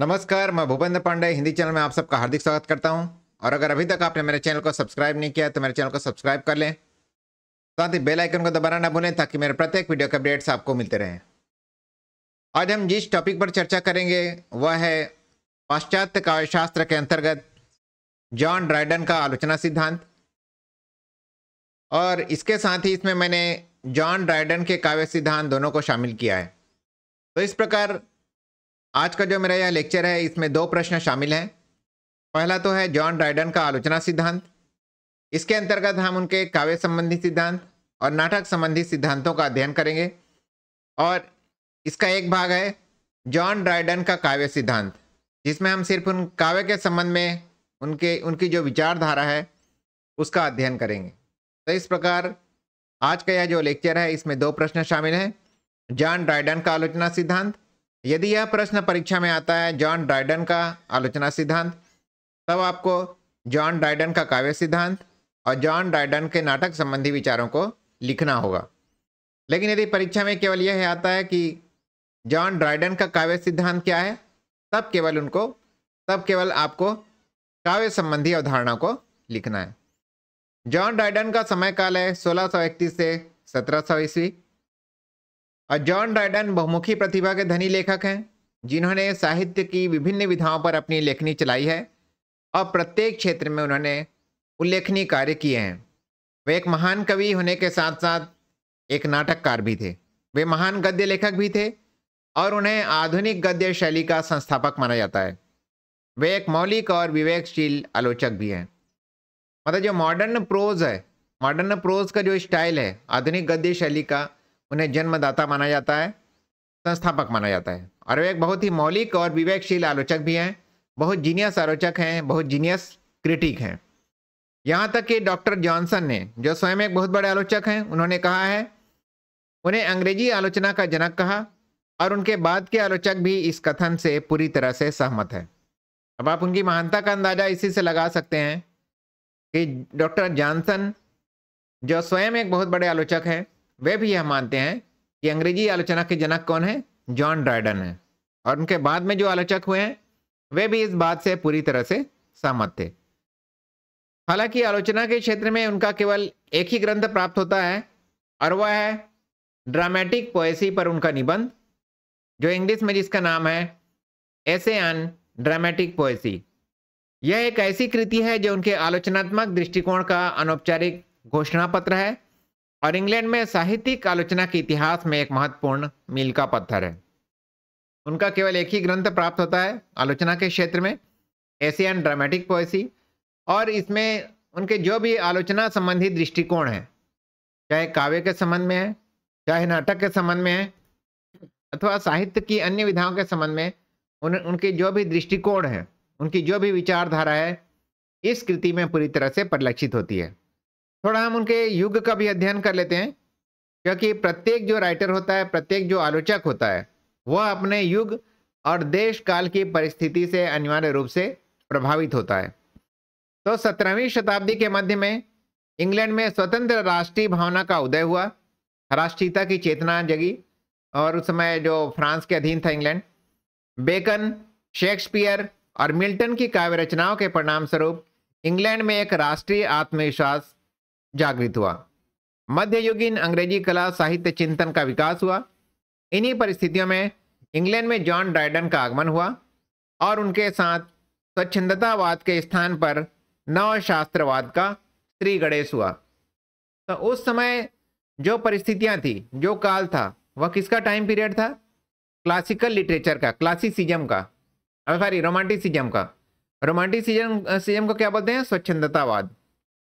नमस्कार मैं भूपेंद्र पांडे हिंदी चैनल में आप सबका हार्दिक स्वागत करता हूं और अगर अभी तक आपने मेरे चैनल को सब्सक्राइब नहीं किया तो मेरे चैनल को सब्सक्राइब कर लें साथ ही बेल आइकन को दबाना ना भूलें ताकि मेरे प्रत्येक वीडियो के अपडेट्स आपको मिलते रहें आज हम जिस टॉपिक पर चर्चा करेंगे वह है पाश्चात्य काव्यशास्त्र के अंतर्गत जॉन ड्राइडन का आलोचना सिद्धांत और इसके साथ ही इसमें मैंने जॉन ड्राइडन के काव्य सिद्धांत दोनों को शामिल किया है तो इस प्रकार आज का जो मेरा यह लेक्चर है इसमें दो प्रश्न शामिल हैं पहला तो है जॉन राइडन का आलोचना सिद्धांत इसके अंतर्गत हम उनके काव्य संबंधी सिद्धांत और नाटक संबंधी सिद्धांतों का अध्ययन करेंगे और इसका एक भाग है जॉन ड्राइडन का काव्य सिद्धांत जिसमें हम सिर्फ उन काव्य के संबंध में उनके उनकी जो विचारधारा है उसका अध्ययन करेंगे तो इस प्रकार आज का यह जो लेक्चर है इसमें दो प्रश्न शामिल हैं जॉन ड्राइडन का आलोचना सिद्धांत यदि यह प्रश्न परीक्षा में आता है जॉन ड्राइडन का आलोचना सिद्धांत तब आपको जॉन ड्राइडन का काव्य सिद्धांत और जॉन ड्राइडन के नाटक संबंधी विचारों को लिखना होगा लेकिन यदि परीक्षा में केवल यह आता है कि जॉन ड्राइडन का काव्य सिद्धांत क्या है तब केवल उनको तब केवल आपको काव्य संबंधी अवधारणा को लिखना है जॉन ड्राइडन का समय काल है सोलह से सौ ईस्वी और जॉन ड्राइडन बहुमुखी प्रतिभा के धनी लेखक हैं जिन्होंने साहित्य की विभिन्न विधाओं पर अपनी लेखनी चलाई है और प्रत्येक क्षेत्र में उन्होंने उल्लेखनीय कार्य किए हैं वे एक महान कवि होने के साथ साथ एक नाटककार भी थे वे महान गद्य लेखक भी थे और उन्हें आधुनिक गद्य शैली का संस्थापक माना जाता है वे एक मौलिक और विवेकशील आलोचक भी हैं मतलब जो मॉडर्न प्रोज है मॉडर्न प्रोज का जो स्टाइल है आधुनिक गद्य शैली का उन्हें जन्मदाता माना जाता है संस्थापक माना जाता है और वे एक बहुत ही मौलिक और विवेकशील आलोचक भी हैं बहुत जीनियस आलोचक हैं बहुत जीनियस क्रिटिक हैं यहाँ तक कि डॉक्टर जॉनसन ने जो स्वयं एक बहुत बड़े आलोचक हैं उन्होंने कहा है उन्हें अंग्रेजी आलोचना का जनक कहा और उनके बाद के आलोचक भी इस कथन से पूरी तरह से सहमत है अब आप उनकी महानता का अंदाज़ा इसी से लगा सकते हैं कि डॉक्टर जॉनसन जो स्वयं एक बहुत बड़े आलोचक हैं वे भी यह मानते हैं कि अंग्रेजी आलोचना के जनक कौन है जॉन ड्राइडन है और उनके बाद में जो आलोचक हुए हैं वे भी इस बात से पूरी तरह से सहमत थे हालांकि आलोचना के क्षेत्र में उनका केवल एक ही ग्रंथ प्राप्त होता है और वह है ड्रामेटिक पोएसी पर उनका निबंध जो इंग्लिश में जिसका नाम है ऐसे अन ड्रामेटिक पोएसी यह एक ऐसी कृति है जो उनके आलोचनात्मक दृष्टिकोण का अनौपचारिक घोषणा पत्र है और इंग्लैंड में साहित्यिक आलोचना के इतिहास में एक महत्वपूर्ण मील का पत्थर है उनका केवल एक ही ग्रंथ प्राप्त होता है आलोचना के क्षेत्र में एशियन ड्रामेटिक पोएसी और इसमें उनके जो भी आलोचना संबंधी दृष्टिकोण है चाहे काव्य के संबंध में है चाहे नाटक के संबंध में है अथवा साहित्य की अन्य विधाओं के संबंध में उन उनके जो भी दृष्टिकोण है उनकी जो भी विचारधारा है इस कृति में पूरी तरह से परिलक्षित होती है थोड़ा हम उनके युग का भी अध्ययन कर लेते हैं क्योंकि प्रत्येक जो राइटर होता है प्रत्येक जो आलोचक होता है वह अपने युग और देश काल की परिस्थिति से अनिवार्य रूप से प्रभावित होता है तो सत्रहवीं शताब्दी के मध्य में इंग्लैंड में स्वतंत्र राष्ट्रीय भावना का उदय हुआ राष्ट्रीयता की चेतना जगी और उस समय जो फ्रांस के अधीन था इंग्लैंड बेकन शेक्सपियर और मिल्टन की काव्य रचनाओं के परिणाम स्वरूप इंग्लैंड में एक राष्ट्रीय आत्मविश्वास जागृत हुआ मध्ययुगीन अंग्रेजी कला साहित्य चिंतन का विकास हुआ इन्हीं परिस्थितियों में इंग्लैंड में जॉन ड्राइडन का आगमन हुआ और उनके साथ स्वच्छंदतावाद के स्थान पर नवशास्त्रवाद का श्री गणेश हुआ तो उस समय जो परिस्थितियां थी जो काल था वह किसका टाइम पीरियड था क्लासिकल लिटरेचर का क्लासिसिज्म का सॉरी रोमांटिसिज्म का रोमांटिसिज्म सिज्म uh, को क्या बोलते हैं स्वच्छंदतावाद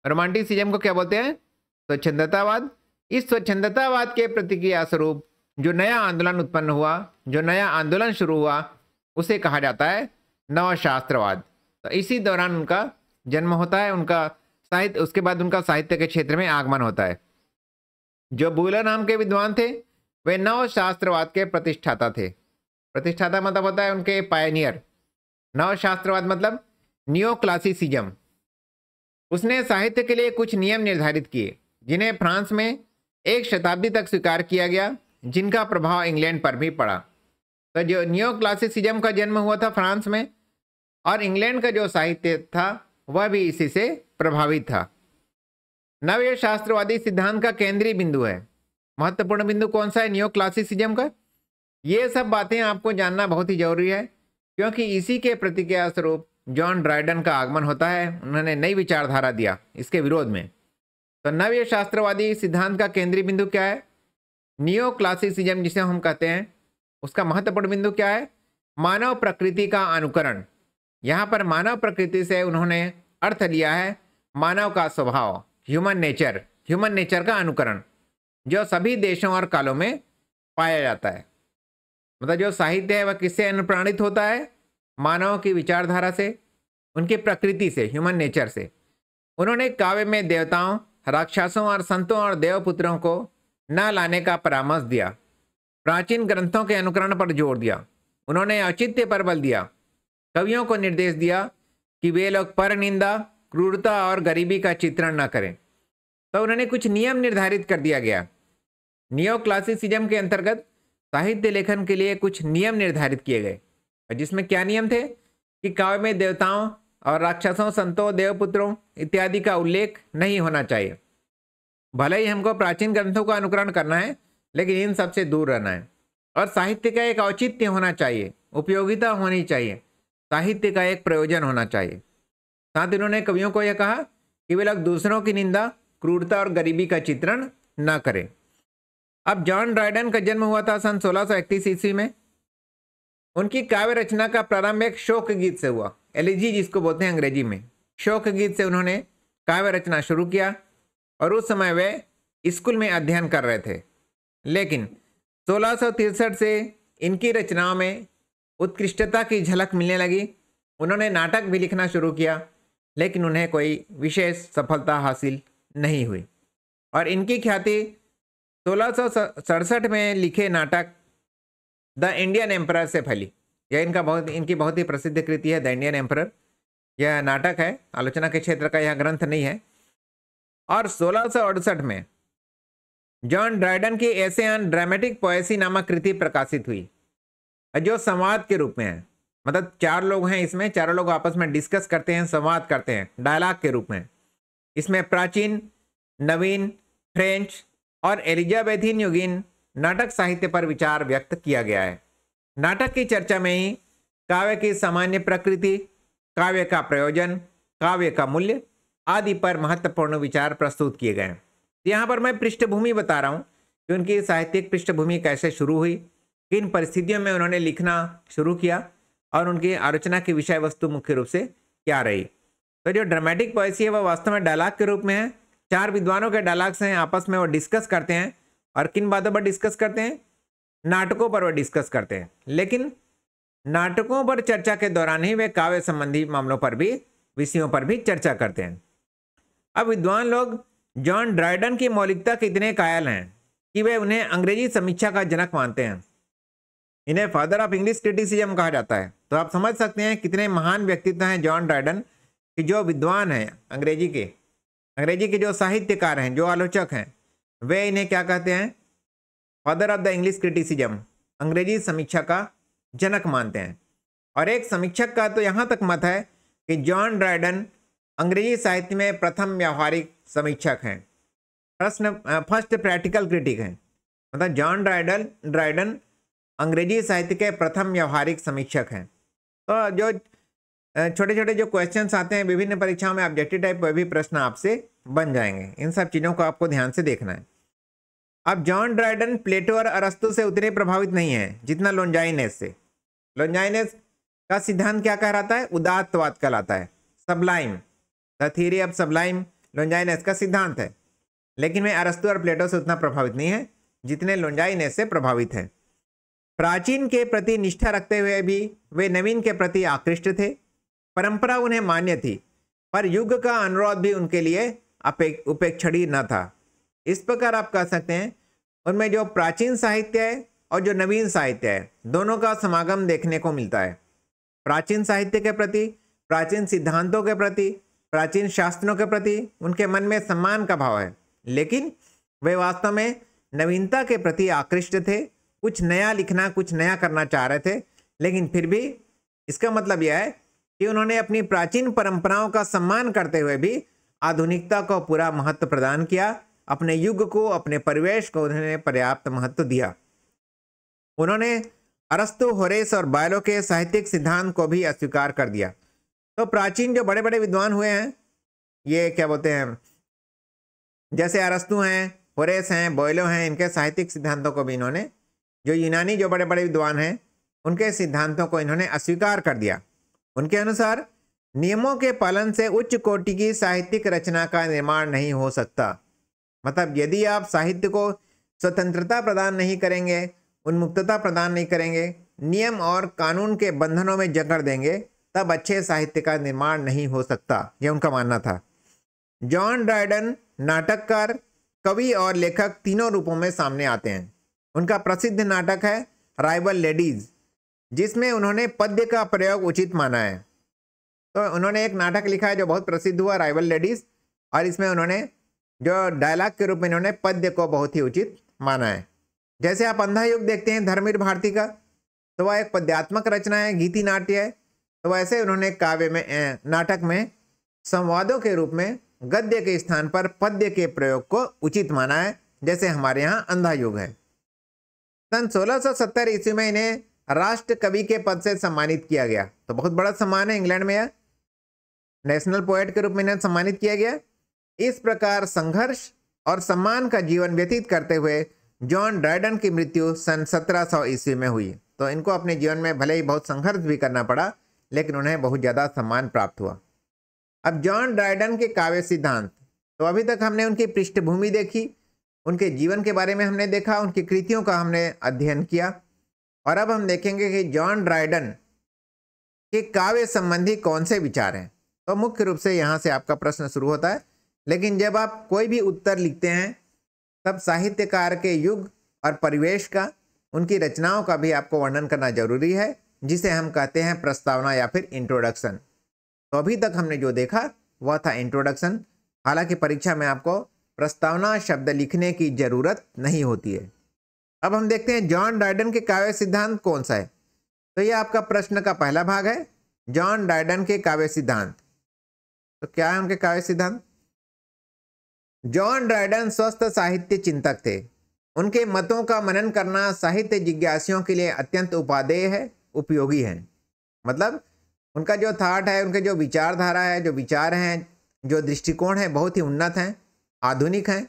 रोमांटिसिज्म को क्या बोलते हैं स्वच्छंदतावाद इस स्वच्छंदतावाद के प्रतिक्रिया स्वरूप जो नया आंदोलन उत्पन्न हुआ जो नया आंदोलन शुरू हुआ उसे कहा जाता है नवशास्त्रवाद तो इसी दौरान उनका जन्म होता है उनका साहित्य उसके बाद उनका साहित्य के क्षेत्र में आगमन होता है जो बूला नाम के विद्वान थे वे नवशास्त्रवाद के प्रतिष्ठाता थे प्रतिष्ठाता मतलब होता है उनके पायनियर नवशास्त्रवाद मतलब न्यो क्लासिसिज्म उसने साहित्य के लिए कुछ नियम निर्धारित किए जिन्हें फ्रांस में एक शताब्दी तक स्वीकार किया गया जिनका प्रभाव इंग्लैंड पर भी पड़ा तो जो न्यो क्लासिसिज्म का जन्म हुआ था फ्रांस में और इंग्लैंड का जो साहित्य था वह भी इसी से प्रभावित था नव ये शास्त्रवादी सिद्धांत का केंद्रीय बिंदु है महत्वपूर्ण बिंदु कौन सा है न्यो क्लासिसिज्म का ये सब बातें आपको जानना बहुत ही जरूरी है क्योंकि इसी के प्रतिक्रिया स्वरूप जॉन ड्राइडन का आगमन होता है उन्होंने नई विचारधारा दिया इसके विरोध में तो नव्य शास्त्रवादी सिद्धांत का केंद्रीय बिंदु क्या है नियो क्लासिसिज्म जिसे हम कहते हैं उसका महत्वपूर्ण बिंदु क्या है मानव प्रकृति का अनुकरण यहाँ पर मानव प्रकृति से उन्होंने अर्थ लिया है मानव का स्वभाव ह्यूमन नेचर ह्यूमन नेचर का अनुकरण जो सभी देशों और कालों में पाया जाता है मतलब जो साहित्य है वह किससे अनुप्राणित होता है मानव की विचारधारा से उनकी प्रकृति से ह्यूमन नेचर से उन्होंने काव्य में देवताओं राक्षसों और संतों और देवपुत्रों को न लाने का परामर्श दिया प्राचीन ग्रंथों के अनुकरण पर जोर दिया उन्होंने औचित्य पर बल दिया कवियों को निर्देश दिया कि वे लोग पर निंदा क्रूरता और गरीबी का चित्रण न करें तो उन्होंने कुछ नियम निर्धारित कर दिया गया नियो क्लासिसिज्म के अंतर्गत साहित्य लेखन के लिए कुछ नियम निर्धारित किए गए जिसमें क्या नियम थे कि काव्य में देवताओं और राक्षसों संतों देवपुत्रों इत्यादि का उल्लेख नहीं होना चाहिए भले ही हमको प्राचीन ग्रंथों का अनुकरण करना है लेकिन इन सबसे दूर रहना है और साहित्य का एक औचित्य होना चाहिए उपयोगिता होनी चाहिए साहित्य का एक प्रयोजन होना चाहिए साथ इन्होंने कवियों को यह कहा कि वे लोग दूसरों की निंदा क्रूरता और गरीबी का चित्रण न करें अब जॉन ड्राइडन का जन्म हुआ था सन इकतीस ईस्वी में उनकी काव्य रचना का प्रारंभ एक शोक गीत से हुआ एलिजी जिसको बोलते हैं अंग्रेजी में शोक गीत से उन्होंने काव्य रचना शुरू किया और उस समय वे स्कूल में अध्ययन कर रहे थे लेकिन सोलह से इनकी रचनाओं में उत्कृष्टता की झलक मिलने लगी उन्होंने नाटक भी लिखना शुरू किया लेकिन उन्हें कोई विशेष सफलता हासिल नहीं हुई और इनकी ख्याति सोलह में लिखे नाटक द इंडियन एम्परर से फैली यह इनका बहुत इनकी बहुत ही प्रसिद्ध कृति है द इंडियन एम्पर यह नाटक है आलोचना के क्षेत्र का यह ग्रंथ नहीं है और सोलह में जॉन ड्राइडन की ऐसे अन ड्रामेटिक पोएसी नामक कृति प्रकाशित हुई जो संवाद के रूप में है मतलब चार लोग हैं इसमें चारों लोग आपस में डिस्कस करते हैं संवाद करते हैं डायलॉग के रूप में इसमें प्राचीन नवीन फ्रेंच और एलिजाबेथिन युगिन नाटक साहित्य पर विचार व्यक्त किया गया है नाटक की चर्चा में ही काव्य की सामान्य प्रकृति काव्य का प्रयोजन काव्य का मूल्य आदि पर महत्वपूर्ण विचार प्रस्तुत किए गए यहाँ पर मैं पृष्ठभूमि बता रहा हूँ कि उनकी साहित्यिक पृष्ठभूमि कैसे शुरू हुई किन परिस्थितियों में उन्होंने लिखना शुरू किया और उनकी आलोचना की विषय वस्तु मुख्य रूप से क्या रही तो जो ड्रामेटिक पॉइसी है वह वास्तव में डायलॉग के रूप में है चार विद्वानों के डायलॉग्स हैं आपस में वो डिस्कस करते हैं और किन बातों पर डिस्कस करते हैं नाटकों पर वह डिस्कस करते हैं लेकिन नाटकों पर चर्चा के दौरान ही वे काव्य संबंधी मामलों पर भी विषयों पर भी चर्चा करते हैं अब विद्वान लोग जॉन ड्राइडन की मौलिकता के इतने कायल हैं कि वे उन्हें अंग्रेजी समीक्षा का जनक मानते हैं इन्हें फादर ऑफ इंग्लिश क्रिटिसिज्म कहा जाता है तो आप समझ सकते हैं कितने महान व्यक्तित्व हैं जॉन ड्राइडन कि जो विद्वान हैं अंग्रेजी के अंग्रेजी के जो साहित्यकार हैं जो आलोचक हैं वे इन्हें क्या कहते हैं father of the English criticism अंग्रेजी समीक्षा का जनक मानते हैं और एक समीक्षक का तो यहाँ तक मत है कि जॉन ड्राइडन अंग्रेजी साहित्य में प्रथम व्यावहारिक समीक्षक हैं प्रश्न फर्स्ट प्रैक्टिकल क्रिटिक हैं मतलब जॉन ड्राइडन ड्राइडन अंग्रेजी साहित्य के प्रथम व्यावहारिक समीक्षक हैं तो जो छोटे छोटे जो क्वेश्चन आते हैं विभिन्न परीक्षाओं में ऑब्जेक्टिव टाइप पर भी प्रश्न आपसे बन जाएंगे इन सब चीज़ों को आपको ध्यान से देखना है अब जॉन ड्राइडन प्लेटो और अरस्तु से उतने प्रभावित नहीं है जितना लोंजाइनेस से लोंजाइनेस का सिद्धांत क्या कहलाता है उदात्तवाद कहलाता है sublime the theory of sublime Longinus का सिद्धांत है लेकिन मैं अरस्तु और प्लेटो से उतना प्रभावित नहीं है जितने लोंजाइनेस से प्रभावित हैं प्राचीन के प्रति निष्ठा रखते हुए भी वे नवीन के प्रति आकृष्ट थे परंपरा उन्हें मान्य थी पर युग का अनुरोध भी उनके लिए उपेक्षणी न था इस प्रकार आप कह सकते हैं उनमें जो प्राचीन साहित्य है और जो नवीन साहित्य है दोनों का समागम देखने को मिलता है प्राचीन साहित्य के प्रति प्राचीन सिद्धांतों के प्रति प्राचीन शास्त्रों के प्रति उनके मन में सम्मान का भाव है लेकिन वे वास्तव में नवीनता के प्रति आकृष्ट थे कुछ नया लिखना कुछ नया करना चाह रहे थे लेकिन फिर भी इसका मतलब यह है कि उन्होंने अपनी प्राचीन परंपराओं का सम्मान करते हुए भी आधुनिकता को पूरा महत्व प्रदान किया अपने युग को अपने परिवेश को उन्होंने पर्याप्त महत्व दिया उन्होंने अरस्तु होरेस और बायलो के साहित्यिक सिद्धांत को भी अस्वीकार कर दिया तो प्राचीन जो बड़े बड़े विद्वान हुए हैं ये क्या बोलते हैं जैसे अरस्तु हैं होरेस हैं बोयलो हैं इनके साहित्यिक सिद्धांतों को भी इन्होंने जो यूनानी जो बड़े बड़े विद्वान हैं उनके सिद्धांतों को इन्होंने अस्वीकार कर दिया उनके अनुसार नियमों के पालन से उच्च कोटि की साहित्यिक रचना का निर्माण नहीं हो सकता मतलब यदि आप साहित्य को स्वतंत्रता प्रदान नहीं करेंगे उन्मुक्तता प्रदान नहीं करेंगे नियम और कानून के बंधनों में जकड़ देंगे तब अच्छे साहित्य का निर्माण नहीं हो सकता यह उनका मानना था जॉन ड्राइडन नाटककार कवि और लेखक तीनों रूपों में सामने आते हैं उनका प्रसिद्ध नाटक है राइबल लेडीज़ जिसमें उन्होंने पद्य का प्रयोग उचित माना है तो उन्होंने एक नाटक लिखा है जो बहुत प्रसिद्ध हुआ राइवल लेडीज और इसमें उन्होंने जो डायलॉग के रूप में इन्होंने पद्य को बहुत ही उचित माना है जैसे आप अंधा युग देखते हैं धर्मवीर भारती का तो वह एक पद्यात्मक रचना है गीति नाट्य है तो वैसे उन्होंने काव्य में नाटक में संवादों के रूप में गद्य के स्थान पर पद्य के प्रयोग को उचित माना है जैसे हमारे यहाँ अंधा युग है सन सत्तर ईस्वी में इन्हें राष्ट्र कवि के पद से सम्मानित किया गया तो बहुत बड़ा सम्मान है इंग्लैंड में यह नेशनल पोएट के रूप में इन्हें सम्मानित किया गया इस प्रकार संघर्ष और सम्मान का जीवन व्यतीत करते हुए जॉन ड्राइडन की मृत्यु सन 1700 ईस्वी में हुई तो इनको अपने जीवन में भले ही बहुत संघर्ष भी करना पड़ा लेकिन उन्हें बहुत ज़्यादा सम्मान प्राप्त हुआ अब जॉन ड्राइडन के काव्य सिद्धांत तो अभी तक हमने उनकी पृष्ठभूमि देखी उनके जीवन के बारे में हमने देखा उनकी कृतियों का हमने अध्ययन किया और अब हम देखेंगे कि जॉन ड्राइडन के काव्य संबंधी कौन से विचार हैं तो मुख्य रूप से यहाँ से आपका प्रश्न शुरू होता है लेकिन जब आप कोई भी उत्तर लिखते हैं तब साहित्यकार के युग और परिवेश का उनकी रचनाओं का भी आपको वर्णन करना जरूरी है जिसे हम कहते हैं प्रस्तावना या फिर इंट्रोडक्शन तो अभी तक हमने जो देखा वह था इंट्रोडक्शन हालांकि परीक्षा में आपको प्रस्तावना शब्द लिखने की ज़रूरत नहीं होती है अब हम देखते हैं जॉन डाइडन के काव्य सिद्धांत कौन सा है तो ये आपका प्रश्न का पहला भाग है जॉन डाइडन के काव्य सिद्धांत तो क्या है उनके काव्य सिद्धांत जॉन ड्राइडन स्वस्थ साहित्य चिंतक थे उनके मतों का मनन करना साहित्य जिज्ञासियों के लिए अत्यंत उपादेय है उपयोगी है मतलब उनका जो थाट है उनके जो विचारधारा है जो विचार हैं जो दृष्टिकोण है बहुत ही उन्नत हैं आधुनिक हैं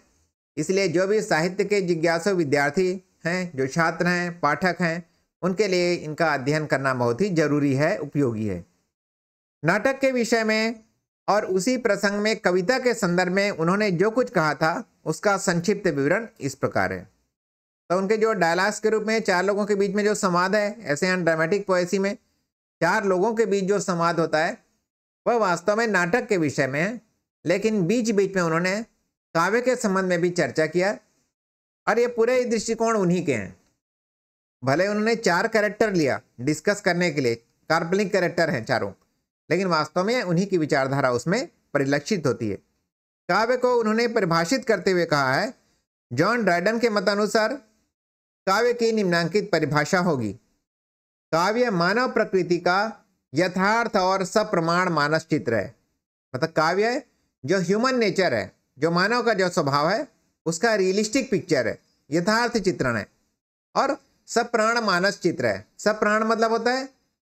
इसलिए जो भी साहित्य के जिज्ञासु विद्यार्थी हैं जो छात्र हैं पाठक हैं उनके लिए इनका अध्ययन करना बहुत ही जरूरी है उपयोगी है नाटक के विषय में और उसी प्रसंग में कविता के संदर्भ में उन्होंने जो कुछ कहा था उसका संक्षिप्त विवरण इस प्रकार है तो उनके जो डायलॉग्स के रूप में चार लोगों के बीच में जो संवाद है ऐसे यहाँ ड्रामेटिक पोएसी में चार लोगों के बीच जो संवाद होता है वह वास्तव में नाटक के विषय में है लेकिन बीच बीच में उन्होंने काव्य के संबंध में भी चर्चा किया और ये पूरे दृष्टिकोण उन्हीं के हैं भले उन्होंने चार कैरेक्टर लिया डिस्कस करने के लिए कार्पनिक कैरेक्टर हैं चारों लेकिन वास्तव में उन्हीं की विचारधारा उसमें परिलक्षित होती है काव्य को उन्होंने परिभाषित करते हुए कहा है जॉन ड्राइडन के मतानुसार काव्य की निम्नांकित परिभाषा होगी काव्य मानव प्रकृति का यथार्थ और सप्रमाण मानस चित्र है मतलब काव्य जो ह्यूमन नेचर है जो मानव का जो स्वभाव है उसका रियलिस्टिक पिक्चर है यथार्थ चित्रण है और सब प्राण मानस चित्र है सब प्राण मतलब होता है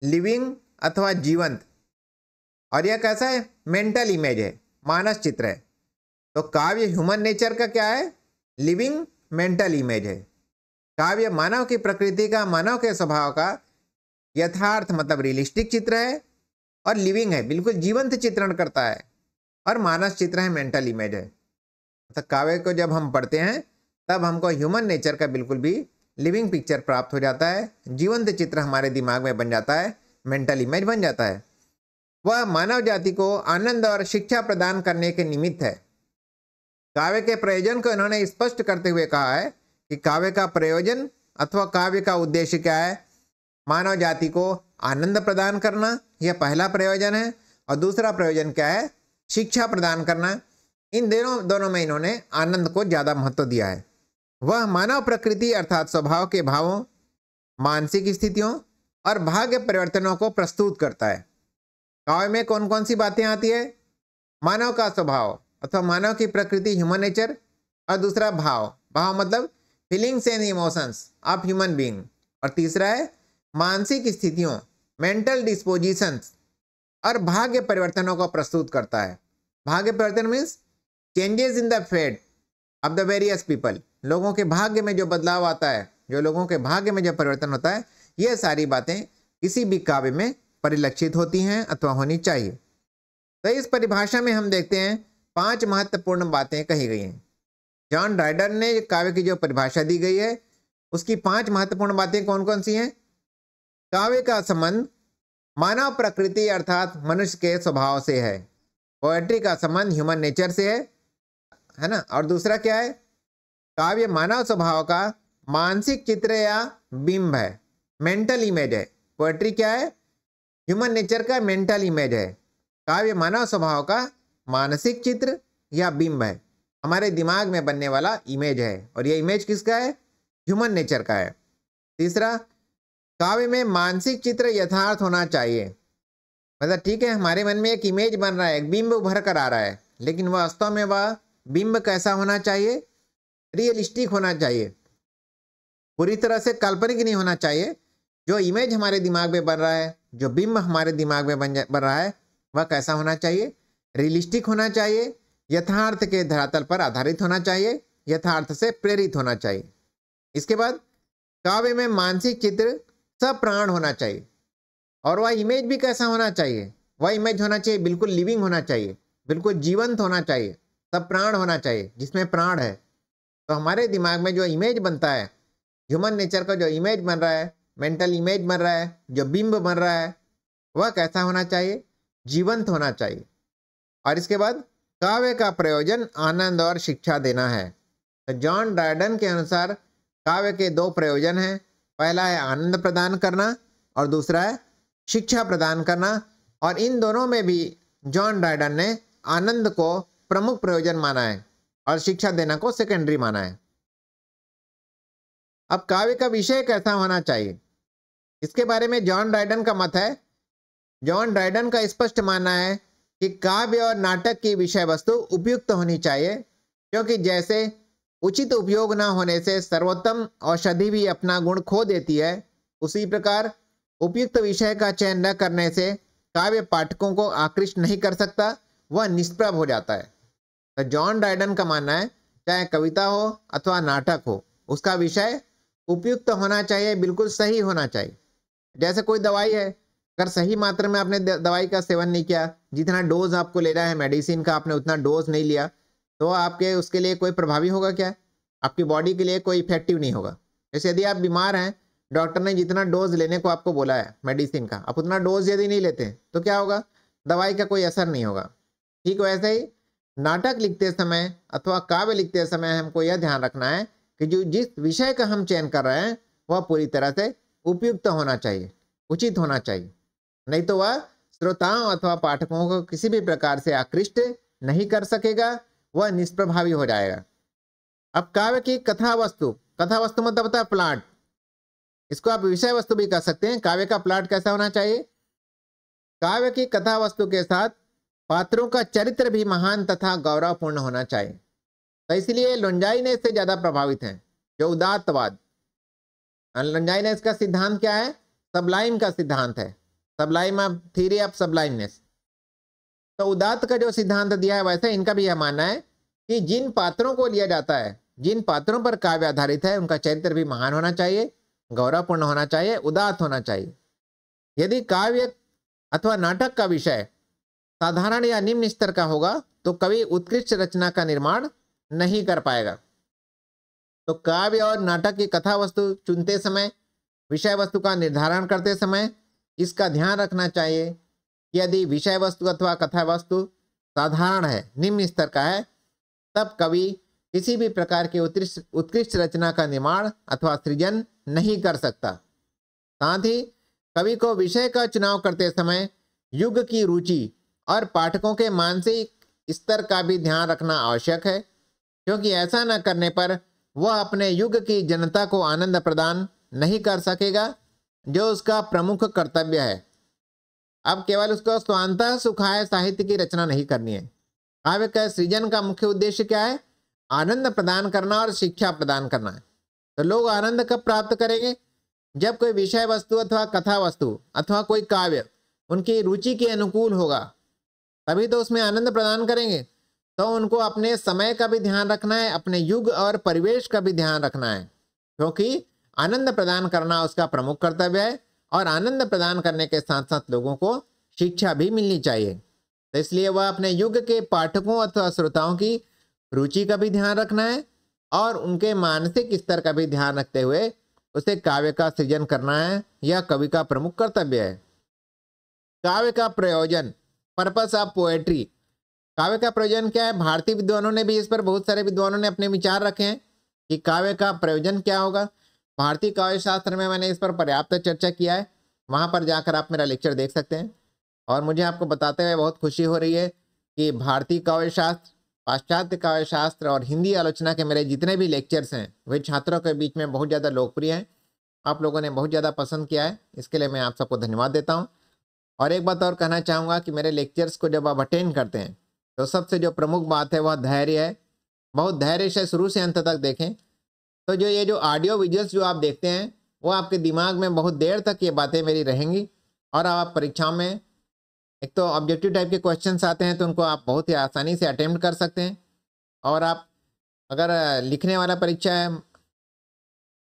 लिविंग अथवा जीवंत और यह कैसा है मेंटल इमेज है मानस चित्र है तो काव्य ह्यूमन नेचर का क्या है लिविंग मेंटल इमेज है काव्य मानव की प्रकृति का मानव के स्वभाव का यथार्थ मतलब रियलिस्टिक चित्र है और लिविंग है बिल्कुल जीवंत चित्रण करता है और मानस चित्र है मेंटल इमेज है तो काव्य को जब हम पढ़ते हैं तब हमको ह्यूमन नेचर का बिल्कुल भी लिविंग पिक्चर प्राप्त हो जाता है जीवंत चित्र हमारे दिमाग में बन जाता है मेंटल इमेज बन जाता है वह मानव जाति को आनंद और शिक्षा प्रदान करने के निमित्त है काव्य के प्रयोजन को इन्होंने स्पष्ट करते हुए कहा है कि काव्य का प्रयोजन अथवा काव्य का उद्देश्य क्या है मानव जाति को आनंद प्रदान करना यह पहला प्रयोजन है और दूसरा प्रयोजन क्या है शिक्षा प्रदान करना इन दोनों दोनों में इन्होंने आनंद को ज़्यादा महत्व दिया है वह मानव प्रकृति अर्थात स्वभाव के भावों मानसिक स्थितियों और भाग्य परिवर्तनों को प्रस्तुत करता है काव्य में कौन कौन सी बातें आती है मानव का स्वभाव अथवा मानव की प्रकृति ह्यूमन नेचर और दूसरा भाव भाव मतलब feelings and emotions of human being और तीसरा है मानसिक स्थितियों मेंटल डिस्पोजिशंस और भाग्य परिवर्तनों को प्रस्तुत करता है भाग्य परिवर्तन means changes in the fate of the various people लोगों के भाग्य में जो बदलाव आता है जो लोगों के भाग्य में जो परिवर्तन होता है ये सारी बातें किसी भी काव्य में परिलक्षित होती हैं अथवा होनी चाहिए तो इस परिभाषा में हम देखते हैं पांच महत्वपूर्ण बातें कही गई हैं जॉन राइडर ने काव्य की जो परिभाषा दी गई है उसकी पांच महत्वपूर्ण बातें कौन कौन सी हैं काव्य का संबंध मानव प्रकृति अर्थात मनुष्य के स्वभाव से है पोएट्री का संबंध ह्यूमन नेचर से है है ना और दूसरा क्या है काव्य मानव स्वभाव का मानसिक चित्र या बिंब है मेंटल इमेज है पोएट्री क्या है ह्यूमन नेचर का मेंटल इमेज है काव्य मानव स्वभाव का मानसिक चित्र या बिंब है हमारे दिमाग में बनने वाला इमेज है और यह इमेज किसका है ह्यूमन नेचर का है तीसरा काव्य में मानसिक चित्र यथार्थ होना चाहिए मतलब ठीक है हमारे मन में एक इमेज बन रहा है एक बिंब उभर कर आ रहा है लेकिन वास्तव में वह बिंब कैसा होना चाहिए रियलिस्टिक होना चाहिए पूरी तरह से काल्पनिक नहीं होना चाहिए जो इमेज हमारे दिमाग में बन रहा है जो बिंब हमारे दिमाग में बन बन रहा है वह कैसा होना चाहिए रियलिस्टिक होना चाहिए यथार्थ के धरातल पर आधारित होना चाहिए यथार्थ से प्रेरित होना चाहिए इसके बाद काव्य में मानसिक चित्र सप्राण होना चाहिए और वह इमेज भी कैसा होना चाहिए वह इमेज होना चाहिए बिल्कुल लिविंग होना चाहिए बिल्कुल जीवंत होना चाहिए सब प्राण होना चाहिए जिसमें प्राण है तो हमारे दिमाग में जो इमेज बनता है ह्यूमन नेचर का जो इमेज बन रहा है मेंटल इमेज बन रहा है जो बिंब बन रहा है वह कैसा होना चाहिए जीवंत होना चाहिए और इसके बाद काव्य का प्रयोजन आनंद और शिक्षा देना है तो जॉन ड्राइडन के अनुसार काव्य के दो प्रयोजन हैं पहला है आनंद प्रदान करना और दूसरा है शिक्षा प्रदान करना और इन दोनों में भी जॉन ड्राइडन ने आनंद को प्रमुख प्रयोजन माना है और शिक्षा देना को सेकेंडरी माना है अब काव्य का विषय कैसा होना चाहिए इसके बारे में जॉन ड्राइडन का मत है जॉन ड्राइडन का स्पष्ट मानना है कि काव्य और नाटक की विषय वस्तु उपयुक्त होनी चाहिए क्योंकि जैसे उचित उपयोग न होने से सर्वोत्तम औषधि भी अपना गुण खो देती है उसी प्रकार उपयुक्त विषय का चयन न करने से काव्य पाठकों को आकृष्ट नहीं कर सकता वह निष्प्रभ हो जाता है तो जॉन डाइडन का मानना है चाहे कविता हो अथवा नाटक हो उसका विषय उपयुक्त तो होना चाहिए बिल्कुल सही होना चाहिए जैसे कोई दवाई है अगर सही मात्रा में आपने दवाई का सेवन नहीं किया जितना डोज आपको लेना है मेडिसिन का आपने उतना डोज नहीं लिया तो आपके उसके लिए कोई प्रभावी होगा क्या आपकी बॉडी के लिए कोई इफेक्टिव नहीं होगा जैसे यदि आप बीमार हैं डॉक्टर ने जितना डोज लेने को आपको बोला है मेडिसिन का आप उतना डोज यदि नहीं लेते तो क्या होगा दवाई का कोई असर नहीं होगा ठीक वैसे ही नाटक लिखते समय अथवा काव्य लिखते समय हमको यह ध्यान रखना है कि जो जिस विषय का हम चयन कर रहे हैं वह पूरी तरह से उपयुक्त होना चाहिए उचित होना चाहिए नहीं तो वह श्रोताओं अथवा पाठकों को किसी भी प्रकार से आकृष्ट नहीं कर सकेगा वह निष्प्रभावी हो जाएगा अब काव्य की कथा वस्तु कथा वस्तु मतलब होता है प्लाट इसको आप विषय वस्तु भी कह सकते हैं काव्य का प्लाट कैसा होना चाहिए काव्य की कथा वस्तु के साथ पात्रों का चरित्र भी महान तथा गौरवपूर्ण होना चाहिए तो इसलिए ने से ज़्यादा प्रभावित है जो उदातवाद ने का सिद्धांत क्या है सबलाइम का सिद्धांत है sublime of theory of sublimeness तो उदात का जो सिद्धांत दिया है वैसे इनका भी यह मानना है कि जिन पात्रों को लिया जाता है जिन पात्रों पर काव्य आधारित है उनका चरित्र भी महान होना चाहिए गौरवपूर्ण होना चाहिए उदात होना चाहिए यदि काव्य अथवा नाटक का विषय साधारण या निम्न स्तर का होगा तो कवि उत्कृष्ट रचना का निर्माण नहीं कर पाएगा तो काव्य और नाटक की कथा वस्तु चुनते समय विषय वस्तु का निर्धारण करते समय इसका ध्यान रखना चाहिए यदि विषय वस्तु अथवा कथा वस्तु साधारण है निम्न स्तर का है तब कवि किसी भी प्रकार के उत्कृष्ट उत्कृष्ट रचना का निर्माण अथवा सृजन नहीं कर सकता साथ ही कवि को विषय का चुनाव करते समय युग की रुचि और पाठकों के मानसिक स्तर का भी ध्यान रखना आवश्यक है क्योंकि ऐसा न करने पर वह अपने युग की जनता को आनंद प्रदान नहीं कर सकेगा जो उसका प्रमुख कर्तव्य है अब केवल उसको स्वांतः सुखाय साहित्य की रचना नहीं करनी है काव्य का सृजन का मुख्य उद्देश्य क्या है आनंद प्रदान करना और शिक्षा प्रदान करना है तो लोग आनंद कब प्राप्त करेंगे जब कोई विषय वस्तु अथवा कथा वस्तु अथवा कोई काव्य उनकी रुचि के अनुकूल होगा तभी तो उसमें आनंद प्रदान करेंगे तो उनको अपने समय का भी ध्यान रखना है अपने युग और परिवेश का भी ध्यान रखना है क्योंकि आनंद प्रदान करना उसका प्रमुख कर्तव्य है और आनंद प्रदान करने के साथ साथ लोगों को शिक्षा भी मिलनी चाहिए तो इसलिए वह अपने युग के पाठकों अथवा श्रोताओं की रुचि का भी ध्यान रखना है और उनके मानसिक स्तर का भी ध्यान रखते हुए उसे काव्य का सृजन करना है यह कवि का प्रमुख कर्तव्य है काव्य का प्रयोजन पर्पस ऑफ पोएट्री काव्य का प्रयोजन क्या है भारतीय विद्वानों ने भी इस पर बहुत सारे विद्वानों ने अपने विचार रखे हैं कि काव्य का प्रयोजन क्या होगा भारतीय काव्य शास्त्र में मैंने इस पर पर्याप्त चर्चा किया है वहाँ पर जाकर आप मेरा लेक्चर देख सकते हैं और मुझे आपको बताते हुए बहुत खुशी हो रही है कि भारतीय काव्य शास्त्र पाश्चात्य काव्य शास्त्र और हिंदी आलोचना के मेरे जितने भी लेक्चर्स हैं वे छात्रों के बीच में बहुत ज़्यादा लोकप्रिय हैं आप लोगों ने बहुत ज़्यादा पसंद किया है इसके लिए मैं आप सबको धन्यवाद देता हूँ और एक बात और कहना चाहूँगा कि मेरे लेक्चर्स को जब आप अटेंड करते हैं तो सबसे जो प्रमुख बात है वह धैर्य है बहुत धैर्य से शुरू से अंत तक देखें तो जो ये जो ऑडियो विजुअल्स जो आप देखते हैं वो आपके दिमाग में बहुत देर तक ये बातें मेरी रहेंगी और आप परीक्षाओं में एक तो ऑब्जेक्टिव टाइप के क्वेश्चन आते हैं तो उनको आप बहुत ही आसानी से अटैम्प्ट कर सकते हैं और आप अगर लिखने वाला परीक्षा है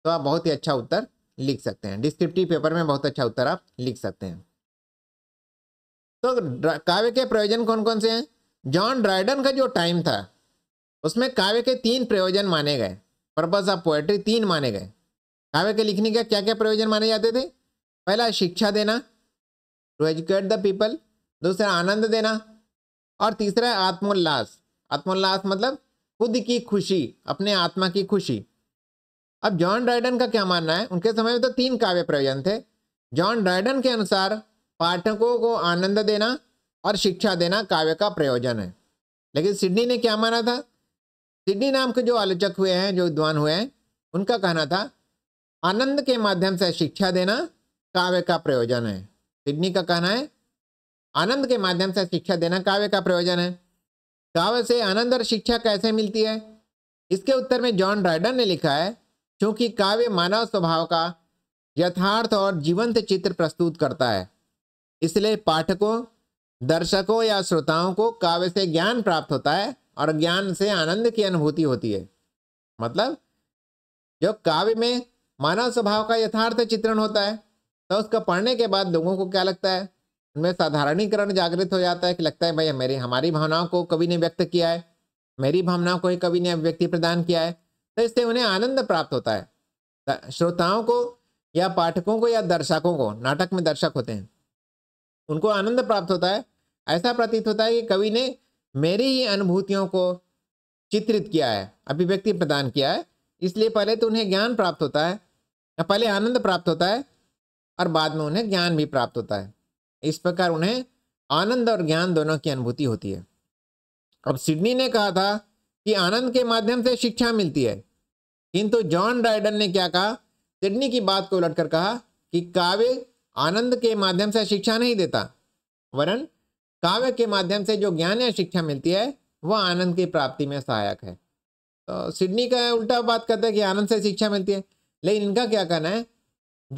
तो आप बहुत ही अच्छा उत्तर लिख सकते हैं डिस्क्रिप्टिव पेपर में बहुत अच्छा उत्तर आप लिख सकते हैं तो काव्य के प्रयोजन कौन कौन से हैं जॉन ड्राइडन का जो टाइम था उसमें काव्य के तीन प्रयोजन माने गए पर्पज ऑफ पोएट्री तीन माने गए काव्य के लिखने के क्या क्या प्रयोजन माने जाते थे पहला शिक्षा देना टू एजुकेट द पीपल दूसरा आनंद देना और तीसरा आत्मोल्लास आत्मोल्लास मतलब खुद की खुशी अपने आत्मा की खुशी अब जॉन ड्राइडन का क्या मानना है उनके समय में तो तीन काव्य प्रयोजन थे जॉन ड्राइडन के अनुसार पाठकों को आनंद देना और शिक्षा देना काव्य का प्रयोजन है लेकिन सिडनी ने क्या माना था सिडनी नाम के जो आलोचक हुए हैं जो विद्वान हुए हैं उनका कहना था आनंद के माध्यम से शिक्षा देना काव्य का प्रयोजन है सिडनी का कहना है आनंद के माध्यम से शिक्षा देना काव्य का प्रयोजन है काव्य से आनंद और शिक्षा कैसे मिलती है इसके उत्तर में जॉन ड्राइडन ने लिखा है क्योंकि काव्य मानव स्वभाव का यथार्थ और जीवंत चित्र प्रस्तुत करता है इसलिए पाठकों दर्शकों या श्रोताओं को काव्य से ज्ञान प्राप्त होता है और ज्ञान से आनंद की अनुभूति होती है मतलब जो काव्य में मानव स्वभाव का यथार्थ चित्रण होता है तो उसका पढ़ने के बाद लोगों को क्या लगता है उनमें साधारणीकरण जागृत हो जाता है कि लगता है भाई मेरे हमारी भावनाओं को कवि ने व्यक्त किया है मेरी भावनाओं को ही कवि ने अभिव्यक्ति प्रदान किया है तो इससे उन्हें आनंद प्राप्त होता है श्रोताओं को या पाठकों को या दर्शकों को नाटक में दर्शक होते हैं उनको आनंद प्राप्त होता है ऐसा प्रतीत होता है कि कवि ने मेरी ही अनुभूतियों को चित्रित किया है अभिव्यक्ति प्रदान किया है इसलिए पहले तो उन्हें ज्ञान प्राप्त होता है या पहले आनंद प्राप्त होता है और बाद में उन्हें ज्ञान भी प्राप्त होता है इस प्रकार उन्हें आनंद और ज्ञान दोनों की अनुभूति होती है अब सिडनी ने कहा था कि आनंद के माध्यम से शिक्षा मिलती है किंतु जॉन राइडन ने क्या कहा सिडनी की बात को उलटकर कहा कि काव्य आनंद के माध्यम से शिक्षा नहीं देता वरन काव्य के माध्यम से जो ज्ञान या शिक्षा मिलती है वह आनंद की प्राप्ति में सहायक है तो सिडनी का उल्टा बात करता है कि आनंद से शिक्षा मिलती है लेकिन इनका क्या कहना है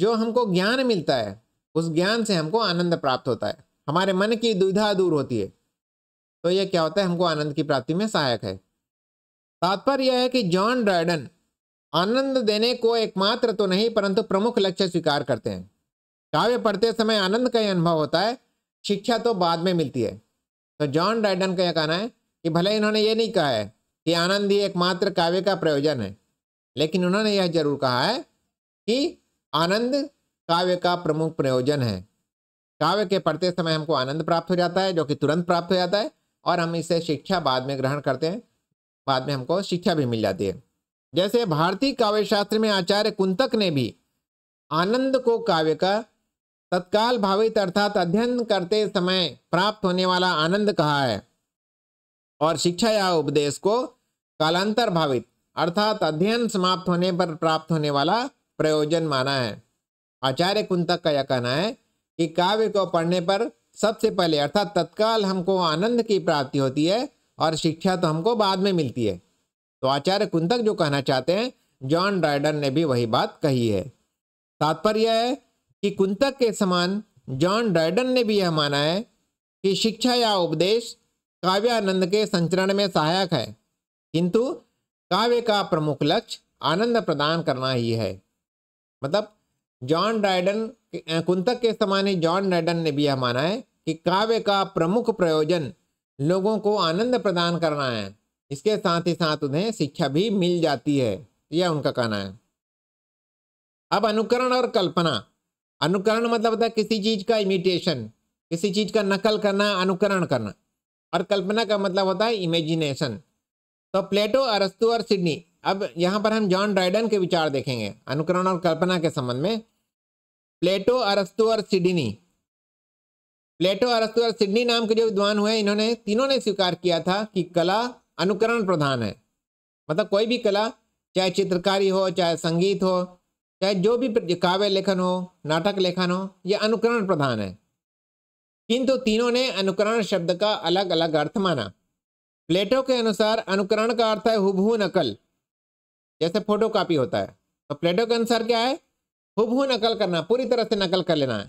जो हमको ज्ञान मिलता है उस ज्ञान से हमको आनंद प्राप्त होता है हमारे मन की दुविधा दूर होती है तो यह क्या होता है हमको आनंद की प्राप्ति में सहायक है तात्पर्य यह है कि जॉन ड्राइडन आनंद देने को एकमात्र तो नहीं परंतु प्रमुख लक्ष्य स्वीकार करते हैं काव्य पढ़ते समय आनंद का ही अनुभव होता है शिक्षा तो बाद में मिलती है तो जॉन डाइडन का यह कहना है कि भले इन्होंने ये नहीं कहा है कि आनंद ही एकमात्र काव्य का प्रयोजन है लेकिन उन्होंने यह जरूर कहा है कि आनंद काव्य का प्रमुख प्रयोजन है काव्य के पढ़ते समय हमको आनंद प्राप्त हो जाता है जो कि तुरंत प्राप्त हो जाता है और हम इसे शिक्षा बाद में ग्रहण करते हैं बाद में हमको शिक्षा भी मिल जाती है जैसे भारतीय काव्य शास्त्र में आचार्य कुंतक ने भी आनंद को काव्य का तत्काल भावित अर्थात अध्ययन करते समय प्राप्त होने वाला आनंद कहा है और शिक्षा या उपदेश को कालांतर भावित अर्थात अध्ययन समाप्त होने पर प्राप्त होने वाला प्रयोजन माना है आचार्य कुंतक का यह कहना है कि काव्य को पढ़ने पर सबसे पहले अर्थात तत्काल हमको आनंद की प्राप्ति होती है और शिक्षा तो हमको बाद में मिलती है तो आचार्य कुंतक जो कहना चाहते हैं जॉन ड्राइडन ने भी वही बात कही है तात्पर्य है कि कुंतक के समान जॉन ड्राइडन ने भी यह माना है कि शिक्षा या उपदेश काव्यानंद के संचरण में सहायक है किंतु काव्य का प्रमुख लक्ष्य आनंद प्रदान करना ही है मतलब जॉन ड्राइडन कुंतक के समान ही जॉन ड्राइडन ने भी यह माना है कि काव्य का प्रमुख प्रयोजन लोगों को आनंद प्रदान करना है इसके साथ ही साथ उन्हें शिक्षा भी मिल जाती है यह उनका कहना है अब अनुकरण और कल्पना अनुकरण मतलब होता है किसी चीज का इमिटेशन किसी चीज का नकल करना अनुकरण करना और कल्पना का मतलब होता है इमेजिनेशन तो प्लेटो अरस्तु और सिडनी अब यहाँ पर हम जॉन ड्राइडन के विचार देखेंगे अनुकरण और कल्पना के संबंध में प्लेटो अरस्तु और सिडनी प्लेटो अरस्तु और सिडनी नाम के जो विद्वान हुए इन्होंने तीनों ने स्वीकार किया था कि कला अनुकरण प्रधान है मतलब कोई भी कला चाहे चित्रकारी हो चाहे संगीत हो चाहे जो भी काव्य लेखन हो नाटक लेखन हो यह अनुकरण प्रधान है किंतु तीनों ने अनुकरण शब्द का अलग अलग अर्थ माना प्लेटो के अनुसार अनुकरण का अर्थ है हुबहू नकल जैसे फोटो कापी होता है तो प्लेटो के अनुसार क्या है हुबहू नकल करना पूरी तरह से नकल कर लेना है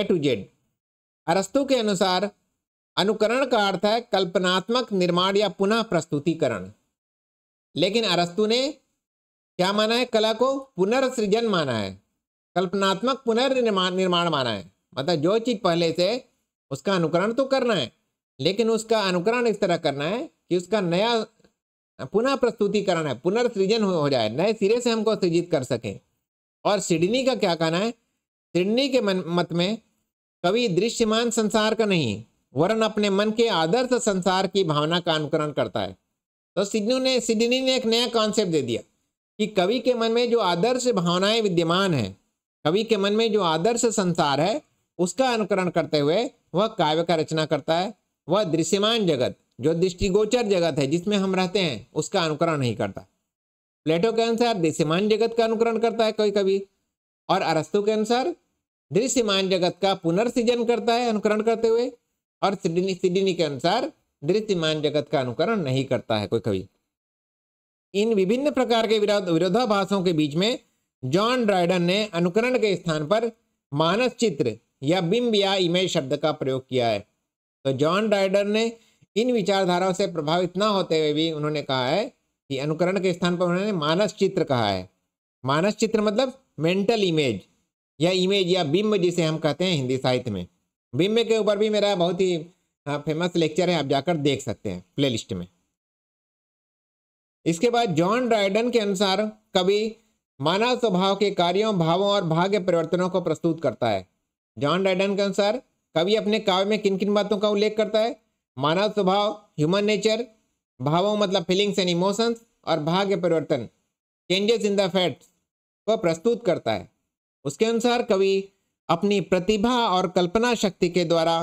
ए टू जेड अरस्तु के अनुसार अनुकरण का अर्थ है कल्पनात्मक निर्माण या पुनः प्रस्तुतिकरण लेकिन अरस्तु ने क्या माना है कला को पुनर्सृजन माना है कल्पनात्मक पुनर्निर्माण निर्माण माना है मतलब जो चीज़ पहले से उसका अनुकरण तो करना है लेकिन उसका अनुकरण इस तरह करना है कि उसका नया पुनः प्रस्तुतिकरण है पुनर्सृजन हो जाए नए सिरे से हमको सृजित कर सके और सिडनी का क्या कहना है सिडनी के मन, मत में कवि दृश्यमान संसार का नहीं वरन अपने मन के आदर्श संसार की भावना का अनुकरण करता है तो सिडनी ने सिडनी ने एक नया कॉन्सेप्ट दे दिया कि कवि के मन में जो आदर्श भावनाएं विद्यमान है कवि के मन में जो आदर्श संसार है उसका अनुकरण करते हुए वह काव्य का रचना करता है वह दृश्यमान जगत जो दृष्टिगोचर जगत है जिसमें हम रहते हैं उसका अनुकरण नहीं करता प्लेटो के अनुसार दृश्यमान जगत का अनुकरण करता है कोई कवि और अरस्तु के अनुसार दृश्यमान जगत का पुनर्सृजन करता है अनुकरण करते हुए और सिडनी सिडनी के अनुसार दृश्यमान जगत का अनुकरण नहीं करता है कोई कवि इन विभिन्न प्रकार के विरोधाभासों के बीच में जॉन ड्राइडन ने अनुकरण के स्थान पर मानस चित्र या बिंब या इमेज शब्द का प्रयोग किया है तो जॉन ड्राइडन ने इन विचारधाराओं से प्रभावित न होते हुए भी उन्होंने कहा है कि अनुकरण के स्थान पर उन्होंने मानस चित्र कहा है मानस चित्र मतलब मेंटल इमेज या इमेज या बिंब जिसे हम कहते हैं हिंदी साहित्य में बिंब के ऊपर भी मेरा बहुत ही हाँ, फेमस लेक्चर है आप जाकर देख सकते हैं प्लेलिस्ट में इसके बाद जॉन ड्राइडन के अनुसार कवि मानव स्वभाव के कार्यों भावों और भाग्य परिवर्तनों को प्रस्तुत करता है जॉन ड्राइडन के अनुसार कवि अपने काव्य में किन किन बातों का उल्लेख करता है मानव स्वभाव ह्यूमन नेचर भावों मतलब फीलिंग्स एंड इमोशंस और भाग्य परिवर्तन चेंजेस इन द फैक्ट्स को प्रस्तुत करता है उसके अनुसार कवि अपनी प्रतिभा और कल्पना शक्ति के द्वारा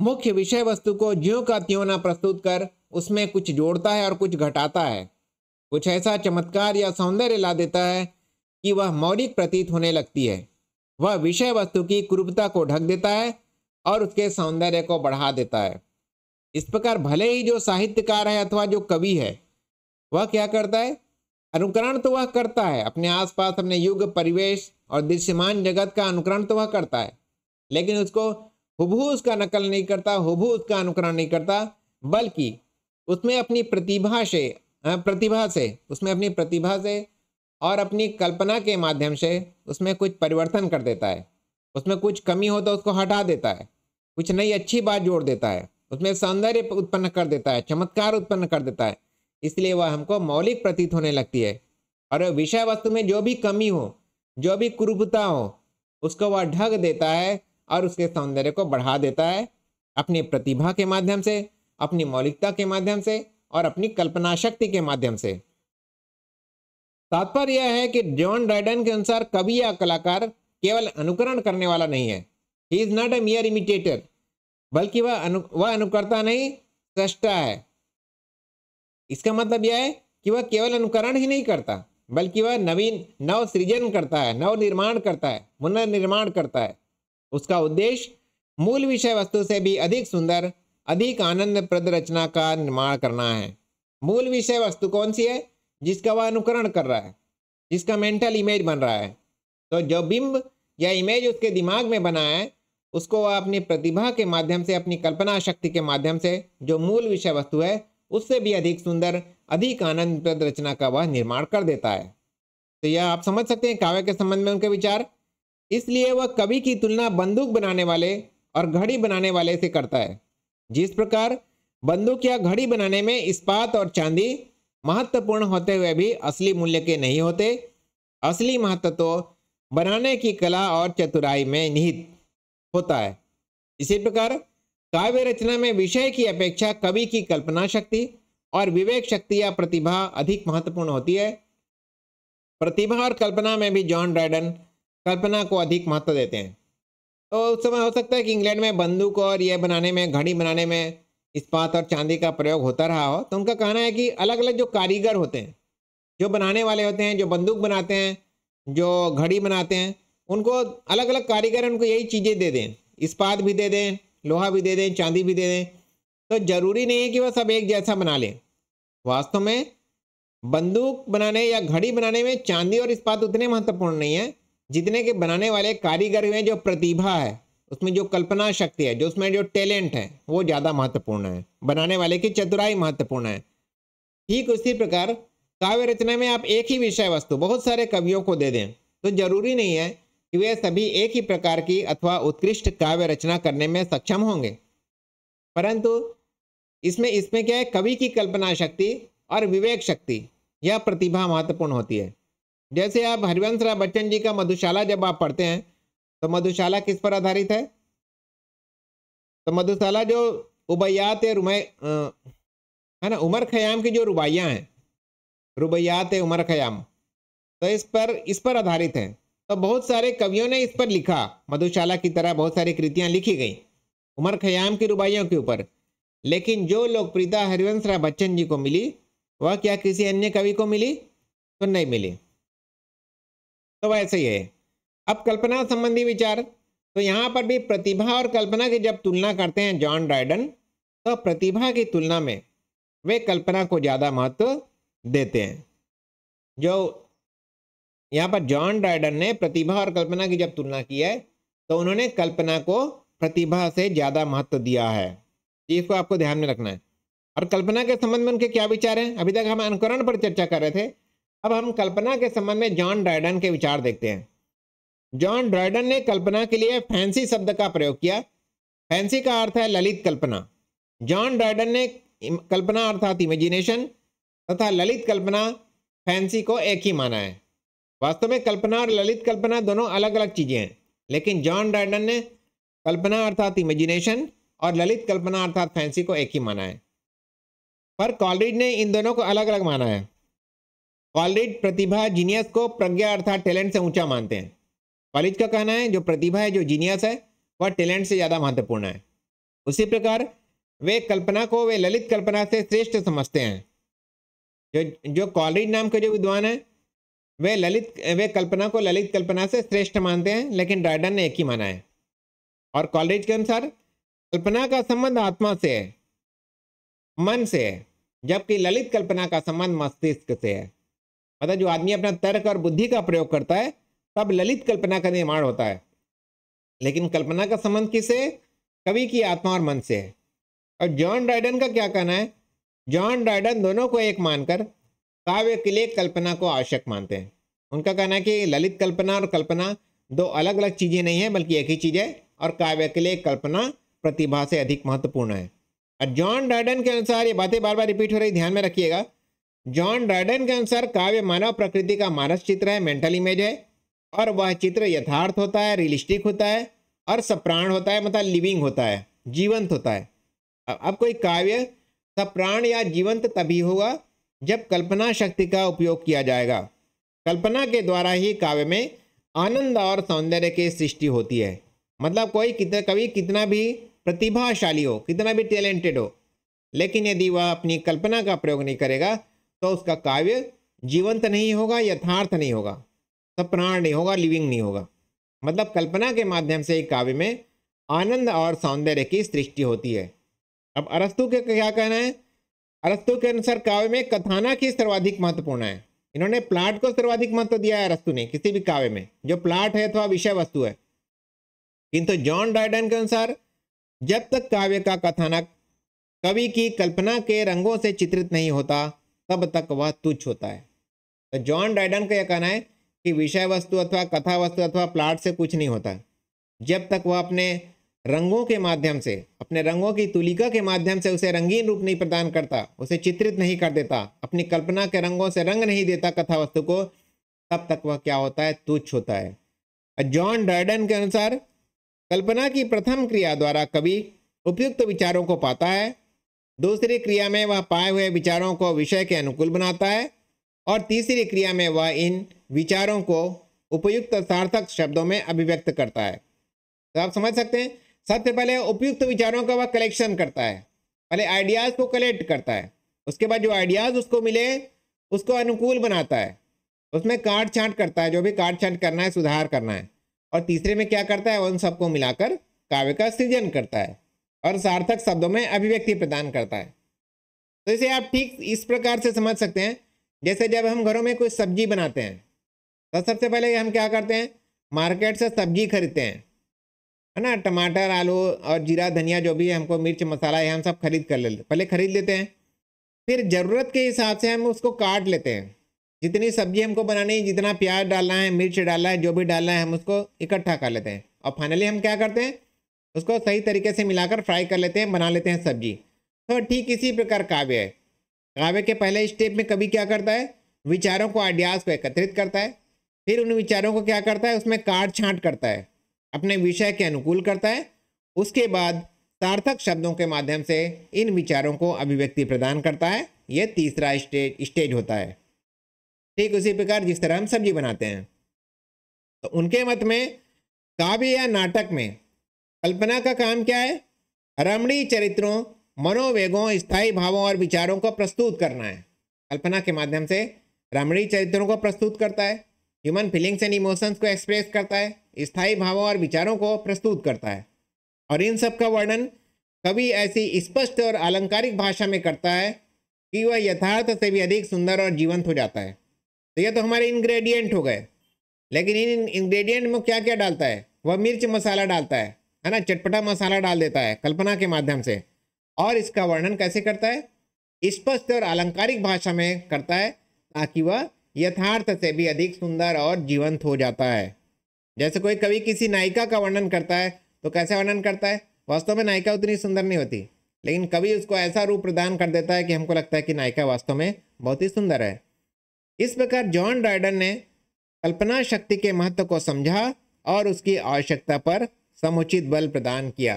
मुख्य विषय वस्तु को ज्यों का त्यों ना प्रस्तुत कर उसमें कुछ जोड़ता है और कुछ घटाता है कुछ ऐसा चमत्कार या सौंदर्य ला देता है कि वह मौलिक प्रतीत होने लगती है वह विषय वस्तु की कुरूपता को ढक देता है और उसके सौंदर्य को बढ़ा देता है इस प्रकार भले ही जो साहित्यकार है अथवा जो कवि है वह क्या करता है अनुकरण तो वह करता है अपने आसपास अपने युग परिवेश और दृश्यमान जगत का अनुकरण तो वह करता है लेकिन उसको हुबहू उसका नकल नहीं करता हुबहू उसका अनुकरण नहीं करता बल्कि उसमें अपनी प्रतिभा से प्रतिभा से उसमें अपनी प्रतिभा से और अपनी कल्पना के माध्यम से उसमें कुछ परिवर्तन कर देता है उसमें कुछ कमी हो तो उसको हटा देता है कुछ नई अच्छी बात जोड़ देता है उसमें सौंदर्य उत्पन्न कर देता है चमत्कार उत्पन्न कर देता है इसलिए वह हमको मौलिक प्रतीत होने लगती है और विषय वस्तु में जो भी कमी हो जो भी कुरूपता हो उसको वह ढक देता है और उसके सौंदर्य को बढ़ा देता है अपनी प्रतिभा के माध्यम से अपनी मौलिकता के माध्यम से और अपनी कल्पना शक्ति के माध्यम से तात्पर्य यह है कि जॉन ड्राइडन के अनुसार कवि या कलाकार केवल अनुकरण करने वाला नहीं है he is not a mere imitator बल्कि वह अनु वह अनुकर्ता नहीं सृष्टा है इसका मतलब यह है कि वह केवल अनुकरण ही नहीं करता बल्कि वह नवीन नव सृजन करता है नव निर्माण करता है पुनर्निर्माण करता है उसका उद्देश्य मूल विषय वस्तु से भी अधिक सुंदर अधिक आनंद प्रद रचना का निर्माण करना है मूल विषय वस्तु कौन सी है जिसका वह अनुकरण कर रहा है जिसका मेंटल इमेज बन रहा है तो जो बिंब या इमेज उसके दिमाग में बना है उसको वह अपनी प्रतिभा के माध्यम से अपनी कल्पना शक्ति के माध्यम से जो मूल विषय वस्तु है उससे भी अधिक सुंदर अधिक आनंद प्रद रचना का वह निर्माण कर देता है तो यह आप समझ सकते हैं काव्य के संबंध में उनके विचार इसलिए वह कवि की तुलना बंदूक बनाने वाले और घड़ी बनाने वाले से करता है जिस प्रकार बंदूक या घड़ी बनाने में इस्पात और चांदी महत्वपूर्ण होते हुए भी असली मूल्य के नहीं होते असली महत्व तो बनाने की कला और चतुराई में निहित होता है इसी प्रकार काव्य रचना में विषय की अपेक्षा कवि की कल्पना शक्ति और विवेक शक्ति या प्रतिभा अधिक महत्वपूर्ण होती है प्रतिभा और कल्पना में भी जॉन ड्राइडन कल्पना को अधिक महत्व देते हैं तो उस समय हो सकता है कि इंग्लैंड में बंदूक और यह बनाने में घड़ी बनाने में इस्पात और चांदी का प्रयोग होता रहा हो तो उनका कहना है कि अलग अलग जो कारीगर होते हैं जो बनाने वाले होते हैं जो बंदूक बनाते हैं जो घड़ी बनाते हैं उनको अलग अलग कारीगर उनको यही चीज़ें दे दें इस्पात भी दे दें लोहा भी दे दें चांदी भी दे दें तो ज़रूरी नहीं है कि वह सब एक जैसा बना लें वास्तव में बंदूक बनाने या घड़ी बनाने में चांदी और इस्पात उतने महत्वपूर्ण नहीं है जितने के बनाने वाले कारीगर में जो प्रतिभा है उसमें जो कल्पना शक्ति है जो उसमें जो टैलेंट है वो ज़्यादा महत्वपूर्ण है बनाने वाले की चतुराई महत्वपूर्ण है ठीक उसी प्रकार काव्य रचना में आप एक ही विषय वस्तु बहुत सारे कवियों को दे दें तो जरूरी नहीं है कि वे सभी एक ही प्रकार की अथवा उत्कृष्ट काव्य रचना करने में सक्षम होंगे परंतु इसमें इसमें क्या है कवि की कल्पना शक्ति और विवेक शक्ति यह प्रतिभा महत्वपूर्ण होती है जैसे आप हरिवंश राय बच्चन जी का मधुशाला जब आप पढ़ते हैं तो मधुशाला किस पर आधारित है तो मधुशाला जो उबैयात रुमै है ना उमर खयाम की जो रुबाइयाँ हैं रुबैयात उमर खयाम तो इस पर इस पर आधारित है तो बहुत सारे कवियों ने इस पर लिखा मधुशाला की तरह बहुत सारी कृतियाँ लिखी गई उमर खयाम की रुबाइयों के ऊपर लेकिन जो लोकप्रियता हरिवंश राय बच्चन जी को मिली वह क्या किसी अन्य कवि को मिली तो नहीं मिली तो वैसे ही है अब कल्पना संबंधी विचार तो यहाँ पर भी प्रतिभा और कल्पना की जब तुलना करते हैं जॉन ड्राइडन तो प्रतिभा की तुलना में वे कल्पना को ज़्यादा महत्व देते हैं जो यहाँ पर जॉन ड्राइडन ने प्रतिभा और कल्पना की जब तुलना की है तो उन्होंने कल्पना को प्रतिभा से ज़्यादा महत्व दिया है इसको आपको ध्यान में रखना है और कल्पना के संबंध में उनके क्या विचार हैं अभी तक हम अनुकरण पर चर्चा कर रहे थे अब हम कल्पना के संबंध में जॉन ड्राइडन के विचार देखते हैं जॉन ड्राइडन ने कल्पना के लिए फैंसी शब्द का प्रयोग किया फैंसी का अर्थ है ललित कल्पना जॉन ड्राइडन ने कल्पना अर्थात इमेजिनेशन तथा ललित कल्पना फैंसी को एक ही माना है वास्तव में कल्पना और ललित कल्पना दोनों अलग अलग चीज़ें हैं लेकिन जॉन ड्राइडन ने कल्पना अर्थात इमेजिनेशन और ललित कल्पना अर्थात फैंसी को एक ही माना है पर कॉलरिज ने इन दोनों को अलग अलग माना है कॉलरिड प्रतिभा जीनियस को प्रज्ञा अर्थात टैलेंट से ऊंचा मानते हैं कॉलेज का कहना है जो प्रतिभा है जो जीनियस है वह टैलेंट से ज़्यादा महत्वपूर्ण है उसी प्रकार वे कल्पना को वे ललित कल्पना से श्रेष्ठ समझते हैं जो जो कॉलरिज नाम के जो विद्वान है वे ललित वे कल्पना को ललित कल्पना से श्रेष्ठ मानते हैं लेकिन ड्राइडन ने एक ही माना है और कॉलरिज के अनुसार कल्पना का संबंध आत्मा से है मन से है जबकि ललित कल्पना का संबंध मस्तिष्क से है अतः जो आदमी अपना तर्क और बुद्धि का प्रयोग करता है तब ललित कल्पना का निर्माण होता है लेकिन कल्पना का संबंध किसे कवि की आत्मा और मन से है और जॉन ड्राइडन का क्या कहना है जॉन ड्राइडन दोनों को एक मानकर काव्य के लिए कल्पना को आवश्यक मानते हैं उनका कहना है कि ललित कल्पना और कल्पना दो अलग अलग चीज़ें नहीं है बल्कि एक ही चीज़ है और काव्य के लिए कल्पना प्रतिभा से अधिक महत्वपूर्ण है और जॉन ड्राइडन के अनुसार ये बातें बार बार रिपीट हो रही ध्यान में रखिएगा जॉन ड्राइडन के अनुसार काव्य मानव प्रकृति का मानस चित्र है मेंटल इमेज है और वह चित्र यथार्थ होता है रियलिस्टिक होता है और सप्राण होता है मतलब लिविंग होता है जीवंत होता है अब कोई काव्य सप्राण या जीवंत तभी होगा जब कल्पना शक्ति का उपयोग किया जाएगा कल्पना के द्वारा ही काव्य में आनंद और सौंदर्य की सृष्टि होती है मतलब कोई कित कवि कितना भी प्रतिभाशाली हो कितना भी टैलेंटेड हो लेकिन यदि वह अपनी कल्पना का प्रयोग नहीं करेगा तो उसका काव्य जीवंत नहीं होगा यथार्थ नहीं होगा सब प्राण नहीं होगा लिविंग नहीं होगा मतलब कल्पना के माध्यम से एक काव्य में आनंद और सौंदर्य की सृष्टि होती है अब अरस्तु के क्या कहना है अरस्तु के अनुसार काव्य में कथानक ही सर्वाधिक महत्वपूर्ण है इन्होंने प्लाट को सर्वाधिक महत्व दिया है अरस्तु ने किसी भी काव्य में जो प्लाट है अथवा विषय वस्तु है किंतु जॉन डायडन के अनुसार जब तक काव्य का कथानक कवि की कल्पना के रंगों से चित्रित नहीं होता तब तक वह तुच्छ होता है तो जॉन डाइडन का यह कहना है कि विषय वस्तु अथवा कथा वस्तु अथवा प्लाट से कुछ नहीं होता जब तक वह अपने रंगों के माध्यम से अपने रंगों की तुलिका के माध्यम से उसे रंगीन रूप नहीं प्रदान करता उसे चित्रित नहीं कर देता अपनी कल्पना के रंगों से रंग नहीं देता कथा वस्तु को तब तक वह क्या होता है तुच्छ होता है जॉन डायडन के अनुसार कल्पना की प्रथम क्रिया द्वारा कवि उपयुक्त विचारों को पाता है दूसरी क्रिया में वह पाए हुए विचारों को विषय के अनुकूल बनाता है और तीसरी क्रिया में वह इन विचारों को उपयुक्त सार्थक शब्दों में अभिव्यक्त करता है तो आप समझ सकते हैं सबसे पहले उपयुक्त विचारों का वह कलेक्शन करता है पहले आइडियाज़ को कलेक्ट करता है उसके बाद जो आइडियाज़ उसको मिले उसको अनुकूल बनाता है उसमें काट छांट करता है जो भी काट छाँट करना है सुधार करना है और तीसरे में क्या करता है उन सबको मिलाकर काव्य का सृजन करता है और सार्थक शब्दों में अभिव्यक्ति प्रदान करता है तो इसे आप ठीक इस प्रकार से समझ सकते हैं जैसे जब हम घरों में कोई सब्जी बनाते हैं तो सबसे पहले हम क्या करते हैं मार्केट से सब्जी खरीदते हैं है ना टमाटर आलू और जीरा धनिया जो भी है हमको मिर्च मसाला ये हम सब खरीद कर ले पहले खरीद लेते हैं फिर ज़रूरत के हिसाब से हम उसको काट लेते हैं जितनी सब्जी हमको बनानी है जितना प्याज डालना है मिर्च डालना है जो भी डालना है हम उसको इकट्ठा कर लेते हैं और फाइनली हम क्या करते हैं उसको सही तरीके से मिलाकर फ्राई कर लेते हैं बना लेते हैं सब्जी तो ठीक इसी प्रकार काव्य है काव्य के पहले स्टेप में कभी क्या करता है विचारों को आइडियाज को एकत्रित करता है फिर उन विचारों को क्या करता है उसमें काट छांट करता है अपने विषय के अनुकूल करता है उसके बाद सार्थक शब्दों के माध्यम से इन विचारों को अभिव्यक्ति प्रदान करता है यह तीसरा स्टेज स्टेज होता है ठीक उसी प्रकार जिस तरह हम सब्जी बनाते हैं तो उनके मत में काव्य या नाटक में कल्पना का काम क्या है रमणीय चरित्रों मनोवेगों स्थायी भावों और विचारों को प्रस्तुत करना है कल्पना के माध्यम से रमणीय चरित्रों को प्रस्तुत करता है ह्यूमन फीलिंग्स एंड इमोशंस को एक्सप्रेस करता है स्थायी भावों और विचारों को प्रस्तुत करता है और इन सब का वर्णन कवि ऐसी स्पष्ट और आलंकारिक भाषा में करता है कि वह यथार्थ से भी अधिक सुंदर और जीवंत हो जाता है तो यह तो हमारे इंग्रेडिएंट हो गए लेकिन इन इंग्रेडिएंट में क्या क्या डालता है वह मिर्च मसाला डालता है है ना चटपटा मसाला डाल देता है कल्पना के माध्यम से और इसका वर्णन कैसे करता है स्पष्ट और आलंकारिक भाषा में करता है ताकि वह यथार्थ से भी अधिक सुंदर और जीवंत हो जाता है जैसे कोई कवि किसी नायिका का वर्णन करता है तो कैसे वर्णन करता है वास्तव में नायिका उतनी सुंदर नहीं होती लेकिन कवि उसको ऐसा रूप प्रदान कर देता है कि हमको लगता है कि नायिका वास्तव में बहुत ही सुंदर है इस प्रकार जॉन ड्राइडन ने कल्पना शक्ति के महत्व को समझा और उसकी आवश्यकता पर समुचित बल प्रदान किया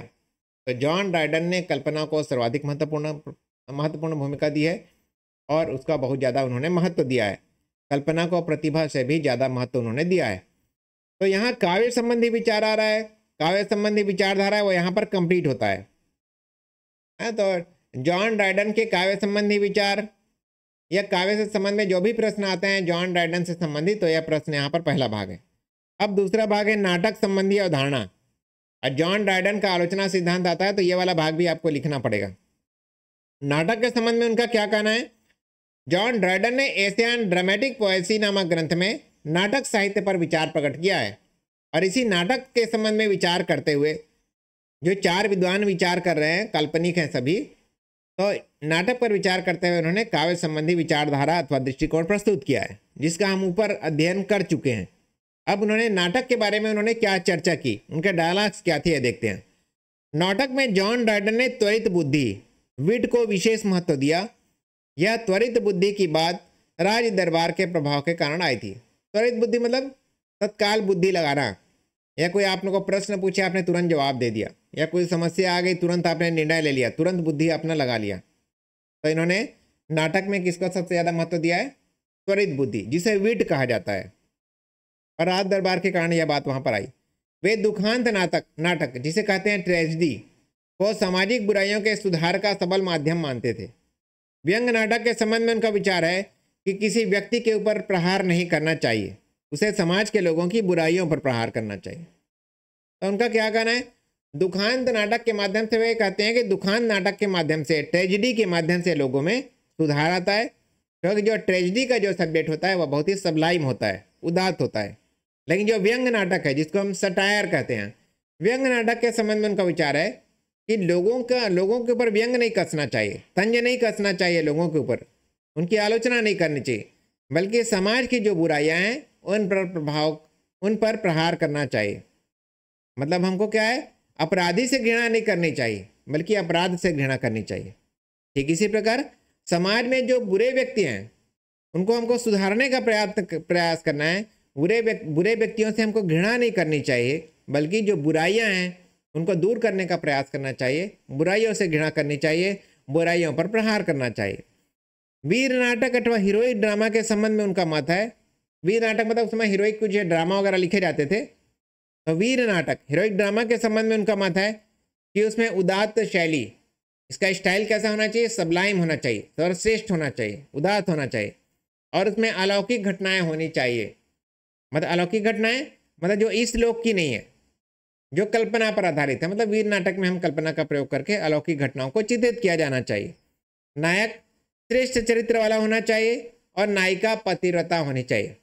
तो जॉन राइडन ने कल्पना को सर्वाधिक महत्वपूर्ण महत्वपूर्ण भूमिका दी है और उसका बहुत ज़्यादा उन्होंने महत्व दिया है कल्पना को प्रतिभा से भी ज़्यादा महत्व उन्होंने दिया है तो यहाँ काव्य संबंधी विचार आ रहा है काव्य संबंधी विचारधारा है वो यहाँ पर कंप्लीट होता है है हाँ, तो जॉन राइडन के काव्य संबंधी विचार या काव्य से संबंध में जो भी प्रश्न आते हैं जॉन राइडन से संबंधित तो यह प्रश्न यहाँ पर पहला भाग है अब दूसरा भाग है नाटक संबंधी अवधारणा और जॉन डायडन का आलोचना सिद्धांत आता है तो ये वाला भाग भी आपको लिखना पड़ेगा नाटक के संबंध में उनका क्या कहना है जॉन ड्राइडन ने एशियन ड्रामेटिक पोएसी नामक ग्रंथ में नाटक साहित्य पर विचार प्रकट किया है और इसी नाटक के संबंध में विचार करते हुए जो चार विद्वान विचार कर रहे हैं काल्पनिक हैं सभी तो नाटक पर विचार करते हुए उन्होंने काव्य संबंधी विचारधारा अथवा दृष्टिकोण प्रस्तुत किया है जिसका हम ऊपर अध्ययन कर चुके हैं अब उन्होंने नाटक के बारे में उन्होंने क्या चर्चा की उनके डायलॉग्स क्या थे देखते हैं नाटक में जॉन डार्डन ने त्वरित बुद्धि विट को विशेष महत्व दिया यह त्वरित बुद्धि की बात राज दरबार के प्रभाव के कारण आई थी त्वरित बुद्धि मतलब तत्काल बुद्धि लगाना या कोई आप को प्रश्न पूछे आपने तुरंत जवाब दे दिया या कोई समस्या आ गई तुरंत आपने निर्णय ले लिया तुरंत बुद्धि अपना लगा लिया तो इन्होंने नाटक में किसका सबसे ज़्यादा महत्व दिया है त्वरित बुद्धि जिसे विट कहा जाता है और राज दरबार के कारण यह बात वहां पर आई वे दुखांत नाटक नाटक जिसे कहते हैं ट्रेजडी को सामाजिक बुराइयों के सुधार का सबल माध्यम मानते थे व्यंग नाटक के संबंध में उनका विचार है कि किसी व्यक्ति के ऊपर प्रहार नहीं करना चाहिए उसे समाज के लोगों की बुराइयों पर प्रहार करना चाहिए तो उनका क्या कहना है दुखांत नाटक के माध्यम से वे कहते हैं कि दुखांत नाटक के माध्यम से ट्रेजिडी के माध्यम से लोगों में सुधार आता है क्योंकि तो जो ट्रेजिडी का जो सब्जेक्ट होता है वह बहुत ही सबलाइम होता है उदात होता है लेकिन जो व्यंग नाटक है जिसको हम सटायर कहते हैं व्यंग नाटक के संबंध में उनका विचार है कि लोगों का लोगों के ऊपर व्यंग नहीं कसना चाहिए तंज नहीं कसना चाहिए लोगों के ऊपर उनकी आलोचना नहीं करनी चाहिए बल्कि समाज की जो बुराइयां हैं उन पर प्रभाव उन पर प्रहार करना चाहिए मतलब हमको क्या है अपराधी से घृणा नहीं करनी चाहिए बल्कि अपराध से घृणा करनी चाहिए ठीक इसी प्रकार समाज में जो बुरे व्यक्ति हैं उनको हमको सुधारने का प्रयास प्रयास करना है बुरे व्यक, बुरे व्यक्तियों से हमको घृणा नहीं करनी चाहिए बल्कि जो बुराइयाँ हैं उनको दूर करने का प्रयास करना चाहिए बुराइयों से घृणा करनी चाहिए बुराइयों पर प्रहार करना चाहिए वीर नाटक अथवा हीरोइक ड्रामा के संबंध में उनका मत है वीर नाटक मतलब उस समय हीरोइक कुछ ड्रामा वगैरह लिखे जाते थे तो वीर नाटक हीरोइक ड्रामा के संबंध में उनका मत है कि उसमें उदात्त शैली इसका स्टाइल कैसा होना चाहिए सबलाइम होना चाहिए सर्वश्रेष्ठ होना चाहिए उदात होना चाहिए और उसमें अलौकिक घटनाएँ होनी चाहिए मतलब अलौकिक घटनाएं मतलब जो इस लोक की नहीं है जो कल्पना पर आधारित है मतलब वीर नाटक में हम कल्पना का प्रयोग करके अलौकिक घटनाओं को चित्रित किया जाना चाहिए नायक श्रेष्ठ चरित्र वाला होना चाहिए और नायिका पतिव्रता होनी चाहिए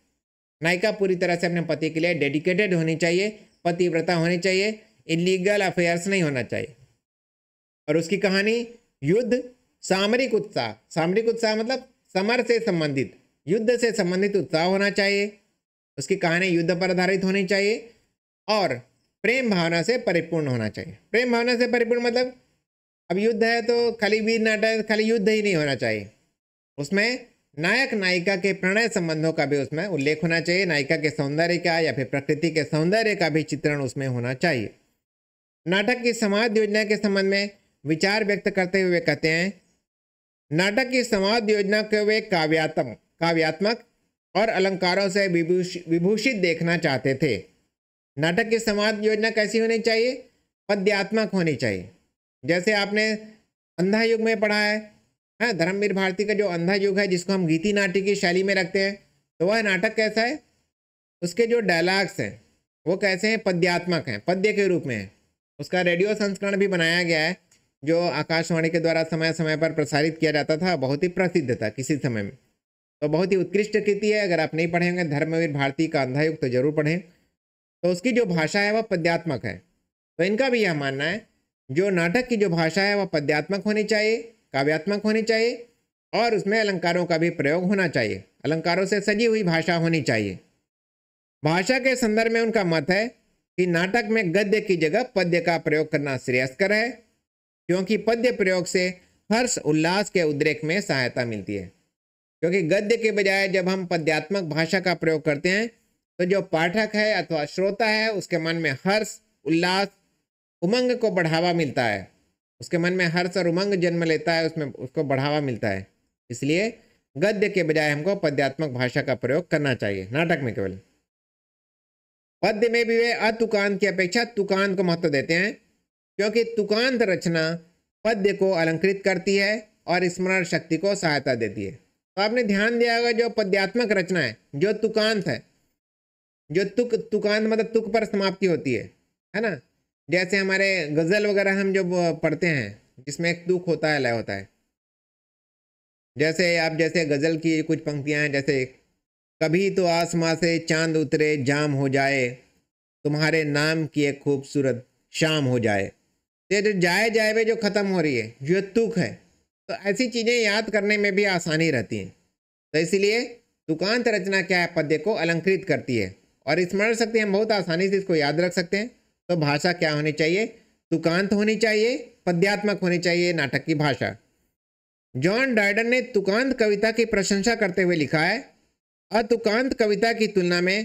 नायिका पूरी तरह से अपने पति के लिए डेडिकेटेड होनी चाहिए पतिव्रता होनी चाहिए इलीगल अफेयर्स नहीं होना चाहिए और उसकी कहानी युद्ध सामरिक उत्साह सामरिक उत्साह मतलब समर से संबंधित युद्ध से संबंधित उत्साह होना चाहिए उसकी कहानी युद्ध पर आधारित होनी चाहिए और प्रेम भावना से परिपूर्ण होना चाहिए प्रेम भावना से परिपूर्ण मतलब अब युद्ध है तो खाली वीर नाटक तो खाली युद्ध ही नहीं होना चाहिए उसमें नायक नायिका के प्रणय संबंधों का भी उसमें उल्लेख होना चाहिए नायिका के सौंदर्य का या फिर प्रकृति के सौंदर्य का भी चित्रण उसमें होना चाहिए नाटक की समाज योजना के संबंध में विचार व्यक्त करते हुए कहते हैं नाटक की समाज योजना के वे काव्यात्मक काव्यात्मक और अलंकारों से विभूषित देखना चाहते थे नाटक की समाज योजना कैसी होनी चाहिए पद्यात्मक होनी चाहिए जैसे आपने अंधा युग में पढ़ा है है हाँ, धर्मवीर भारती का जो अंधा युग है जिसको हम गीति नाट्य की शैली में रखते हैं तो वह नाटक कैसा है उसके जो डायलाग्स हैं वो कैसे हैं पद्यात्मक हैं पद्य के रूप में है उसका रेडियो संस्करण भी बनाया गया है जो आकाशवाणी के द्वारा समय समय पर प्रसारित किया जाता था बहुत ही प्रसिद्ध था किसी समय में तो बहुत ही उत्कृष्ट कृति है अगर आप नहीं पढ़े होंगे धर्मवीर भारती का अंधायुग तो जरूर पढ़ें तो उसकी जो भाषा है वह पद्यात्मक है तो इनका भी यह मानना है जो नाटक की जो भाषा है वह पद्यात्मक होनी चाहिए काव्यात्मक होनी चाहिए और उसमें अलंकारों का भी प्रयोग होना चाहिए अलंकारों से सजी हुई भाषा होनी चाहिए भाषा के संदर्भ में उनका मत है कि नाटक में गद्य की जगह पद्य का प्रयोग करना श्रेयस्कर है क्योंकि पद्य प्रयोग से हर्ष उल्लास के उद्रेक में सहायता मिलती है क्योंकि गद्य के बजाय जब हम पद्यात्मक भाषा का प्रयोग करते हैं तो जो पाठक है अथवा श्रोता है उसके मन में हर्ष उल्लास उमंग को बढ़ावा मिलता है उसके मन में हर्ष और उमंग जन्म लेता है उसमें उसको बढ़ावा मिलता है इसलिए गद्य के बजाय हमको पद्यात्मक भाषा का प्रयोग करना चाहिए नाटक में केवल पद्य में भी वे अतुकांत की अपेक्षा तुकांत को महत्व देते हैं क्योंकि तुकांत रचना पद्य को अलंकृत करती है और स्मरण शक्ति को सहायता देती है तो आपने ध्यान दिया होगा जो पद्यात्मक रचना है जो तुकांत है जो तुक तुकांत मतलब तुक पर समाप्ति होती है है ना जैसे हमारे गज़ल वगैरह हम जो पढ़ते हैं जिसमें एक तुक होता है लय होता है जैसे आप जैसे गज़ल की कुछ पंक्तियां हैं जैसे कभी तो आसमां से चांद उतरे जाम हो जाए तुम्हारे नाम की एक खूबसूरत शाम हो जाए ये जो जाए जाए वे जो ख़त्म हो रही है जो तुक है तो ऐसी चीज़ें याद करने में भी आसानी रहती हैं तो इसीलिए तुकांत रचना क्या है पद्य को अलंकृत करती है और स्मरण शक्ति हम बहुत आसानी से इसको याद रख सकते हैं तो भाषा क्या होनी चाहिए तुकांत तो होनी चाहिए पद्यात्मक होनी चाहिए नाटक की भाषा जॉन डायडन ने तुकांत कविता की प्रशंसा करते हुए लिखा है अतुकांत कविता की तुलना में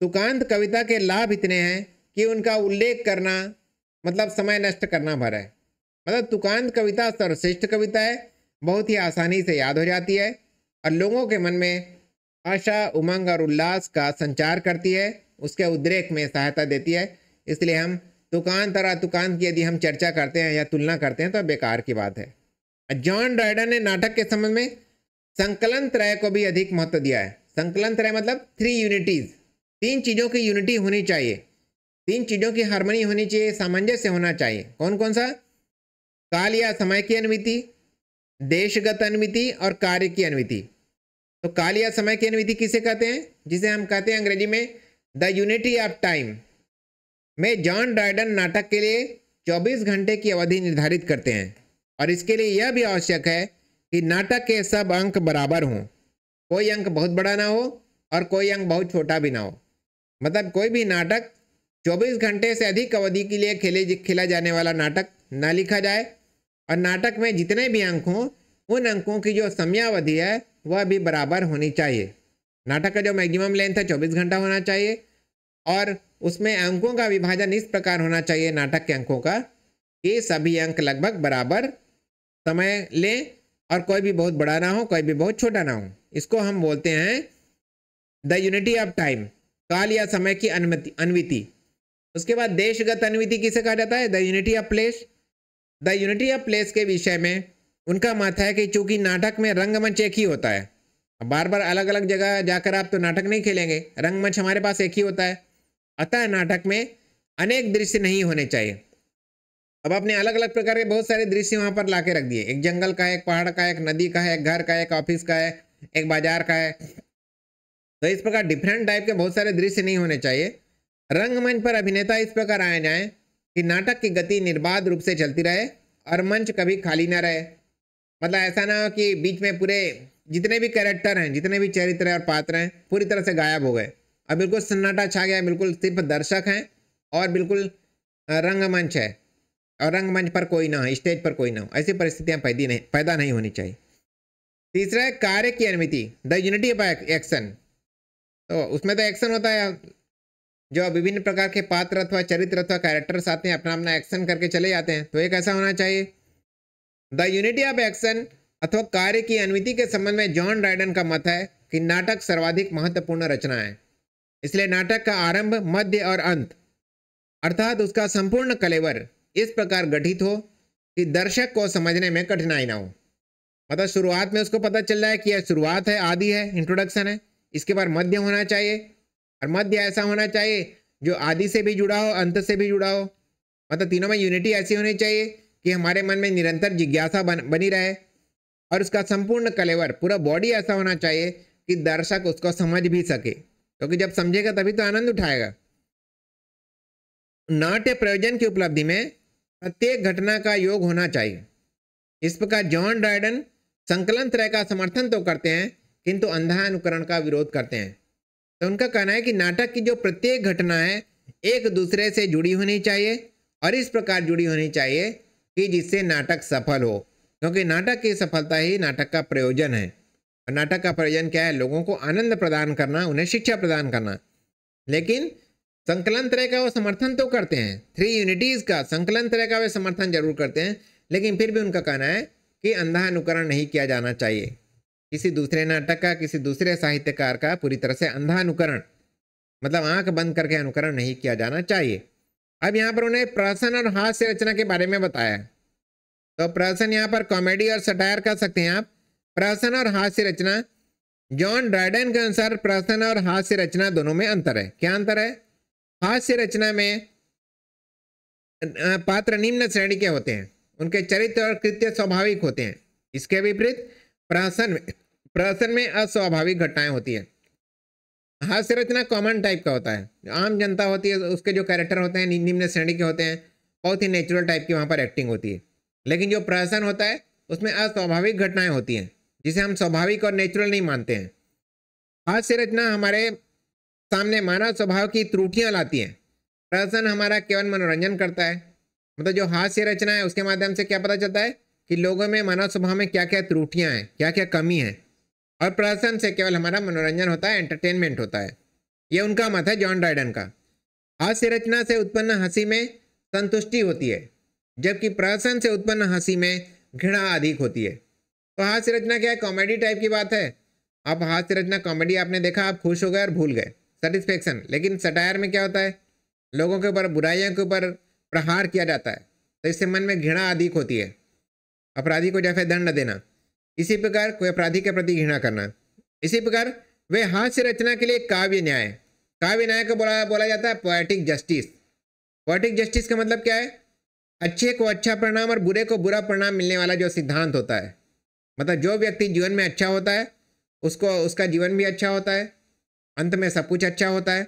तुकांत कविता के लाभ इतने हैं कि उनका उल्लेख करना मतलब समय नष्ट करना भर है मतलब तुकांत कविता सर्वश्रेष्ठ कविता है बहुत ही आसानी से याद हो जाती है और लोगों के मन में आशा उमंग और उल्लास का संचार करती है उसके उद्रेक में सहायता देती है इसलिए हम तुकांत और अतुकांत की यदि हम चर्चा करते हैं या तुलना करते हैं तो बेकार की बात है जॉन राइडर ने नाटक के संबंध में संकलन त्रय को भी अधिक महत्व दिया है संकलन त्रय मतलब थ्री यूनिटीज तीन चीज़ों की यूनिटी होनी चाहिए तीन चीज़ों की हारमोनी होनी चाहिए सामंजस्य होना चाहिए कौन कौन सा काल या समय की अनुमिति देशगत अनुमिति और कार्य की अनुमिति तो काल या समय की अनुमिति किसे कहते हैं जिसे हम कहते हैं अंग्रेजी में द यूनिटी ऑफ टाइम में जॉन ड्राइडन नाटक के लिए 24 घंटे की अवधि निर्धारित करते हैं और इसके लिए यह भी आवश्यक है कि नाटक के सब अंक बराबर हों कोई अंक बहुत बड़ा ना हो और कोई अंक बहुत छोटा भी ना हो मतलब कोई भी नाटक 24 घंटे से अधिक अवधि के लिए खेले खेला जाने वाला नाटक ना लिखा जाए और नाटक में जितने भी अंक हों उन अंकों की जो समयावधि है वह भी बराबर होनी चाहिए नाटक का जो मैक्सिमम लेंथ है चौबीस घंटा होना चाहिए और उसमें अंकों का विभाजन इस प्रकार होना चाहिए नाटक के अंकों का कि सभी अंक लगभग बराबर समय लें और कोई भी बहुत बड़ा ना हो कोई भी बहुत छोटा ना हो इसको हम बोलते हैं द यूनिटी ऑफ टाइम काल या समय की अनुमति अनविति उसके बाद देशगत अनविति किसे कहा जाता है the unity of place the unity of place के विषय में उनका मत है कि चूंकि नाटक में रंगमंच एक ही होता है बार बार अलग अलग जगह जाकर आप तो नाटक नहीं खेलेंगे रंगमंच हमारे पास एक ही होता है अतः नाटक में अनेक दृश्य नहीं होने चाहिए अब आपने अलग अलग प्रकार के बहुत सारे दृश्य वहाँ पर ला रख दिए एक जंगल का है एक पहाड़ का है एक नदी का है एक घर का है एक ऑफिस का है एक बाजार का है तो इस प्रकार डिफरेंट टाइप के बहुत सारे दृश्य नहीं होने चाहिए रंगमंच पर अभिनेता इस प्रकार आए जाएं कि नाटक की गति निर्बाध रूप से चलती रहे और मंच कभी खाली ना रहे मतलब ऐसा ना हो कि बीच में पूरे जितने भी कैरेक्टर हैं जितने भी चरित्र हैं और पात्र हैं पूरी तरह से गायब हो गए अब बिल्कुल सन्नाटा छा गया बिल्कुल सिर्फ दर्शक हैं और बिल्कुल रंगमंच है और रंगमंच पर कोई ना हो स्टेज पर कोई ना हो ऐसी परिस्थितियाँ पैदी नहीं पैदा नहीं होनी चाहिए तीसरा है कार्य की अनुमति द यूनिटी ऑफ एक्शन तो उसमें तो एक्शन होता है जो विभिन्न प्रकार के पात्र अथवा चरित्र अथवा कैरेक्टर्स आते हैं अपना अपना एक्शन करके चले जाते हैं तो एक ऐसा होना चाहिए द यूनिटी ऑफ एक्शन अथवा कार्य की अनुमिति के संबंध में जॉन राइडन का मत है कि नाटक सर्वाधिक महत्वपूर्ण रचना है इसलिए नाटक का आरंभ मध्य और अंत अर्थात उसका संपूर्ण कलेवर इस प्रकार गठित हो कि दर्शक को समझने में कठिनाई ना हो मतलब शुरुआत में उसको पता चल रहा है कि यह शुरुआत है आदि है इंट्रोडक्शन है इसके बाद मध्य होना चाहिए और मध्य ऐसा होना चाहिए जो आदि से भी जुड़ा हो अंत से भी जुड़ा हो मतलब तीनों में यूनिटी ऐसी होनी चाहिए कि हमारे मन में निरंतर जिज्ञासा बन, बनी रहे और उसका संपूर्ण कलेवर पूरा बॉडी ऐसा होना चाहिए कि दर्शक उसको समझ भी सके क्योंकि तो जब समझेगा तभी तो आनंद उठाएगा नाट्य प्रयोजन की उपलब्धि में प्रत्येक घटना का योग होना चाहिए इस प्रकार जॉन ड्राइडन संकलन त्रय का समर्थन तो करते हैं किंतु अंधा अनुकरण का विरोध करते हैं तो उनका कहना है कि नाटक की जो प्रत्येक घटना है एक दूसरे से जुड़ी होनी चाहिए और इस प्रकार जुड़ी होनी चाहिए कि जिससे नाटक सफल हो क्योंकि नाटक की सफलता ही नाटक का प्रयोजन है और नाटक का प्रयोजन क्या है लोगों को आनंद प्रदान करना उन्हें शिक्षा प्रदान करना लेकिन संकलन तरह का वो समर्थन तो करते हैं थ्री यूनिटीज़ का संकलन तरह का वे समर्थन जरूर करते हैं लेकिन फिर भी उनका कहना है कि अंधा अनुकरण नहीं किया जाना चाहिए किसी दूसरे नाटक का किसी दूसरे साहित्यकार का पूरी तरह से अंधा अनुकरण मतलब आंख बंद करके अनुकरण नहीं किया जाना चाहिए अब यहाँ पर उन्हें प्रहसन और हास्य रचना के बारे में बताया तो प्रहसन यहाँ पर कॉमेडी और सटायर कर सकते हैं आप प्रहसन और हास्य रचना जॉन ड्राइडन के अनुसार प्रहसन और हास्य रचना दोनों में अंतर है क्या अंतर है हास्य रचना में पात्र निम्न श्रेणी के होते हैं उनके चरित्र और कृत्य स्वाभाविक होते हैं इसके विपरीत प्रहसन में प्रदर्शन में अस्वाभाविक घटनाएं होती है हास्य रचना कॉमन टाइप का होता है आम जनता होती है उसके जो कैरेक्टर होते हैं निम्न श्रेणी के होते हैं बहुत ही नेचुरल टाइप की वहाँ पर एक्टिंग होती है लेकिन जो प्रहसन होता है उसमें अस्वाभाविक घटनाएं होती हैं जिसे हम स्वाभाविक और नेचुरल नहीं मानते हैं हास्य रचना हमारे सामने मानव स्वभाव की त्रुटियाँ लाती हैं प्रहसन हमारा केवल मनोरंजन करता है मतलब जो हास्य रचना है उसके माध्यम से क्या पता चलता है कि लोगों में मानव स्वभाव में क्या क्या त्रुटियाँ हैं क्या क्या कमी है और प्रदर्शन से केवल हमारा मनोरंजन होता है एंटरटेनमेंट होता है ये उनका मत है जॉन डाइडन का हास्य रचना से उत्पन्न हंसी में संतुष्टि होती है जबकि प्रदर्शन से उत्पन्न हंसी में घृणा अधिक होती है तो हास्य रचना क्या है कॉमेडी टाइप की बात है आप हास्य रचना कॉमेडी आपने देखा आप खुश हो गए और भूल गए सेटिस्फेक्शन लेकिन सटायर में क्या होता है लोगों के ऊपर बुराइयों के ऊपर प्रहार किया जाता है तो इससे मन में घृणा अधिक होती है अपराधी को जैसे दंड देना इसी प्रकार कोई अपराधी के प्रति घृणा करना इसी प्रकार वे हास्य रचना के लिए काव्य न्याय काव्य न्याय को बोला बोला जाता है पोएटिक जस्टिस पोएटिक जस्टिस का मतलब क्या है अच्छे को अच्छा परिणाम और बुरे को बुरा परिणाम मिलने वाला जो सिद्धांत होता है मतलब जो व्यक्ति जीवन में अच्छा होता है उसको उसका जीवन भी अच्छा होता है अंत में सब कुछ अच्छा होता है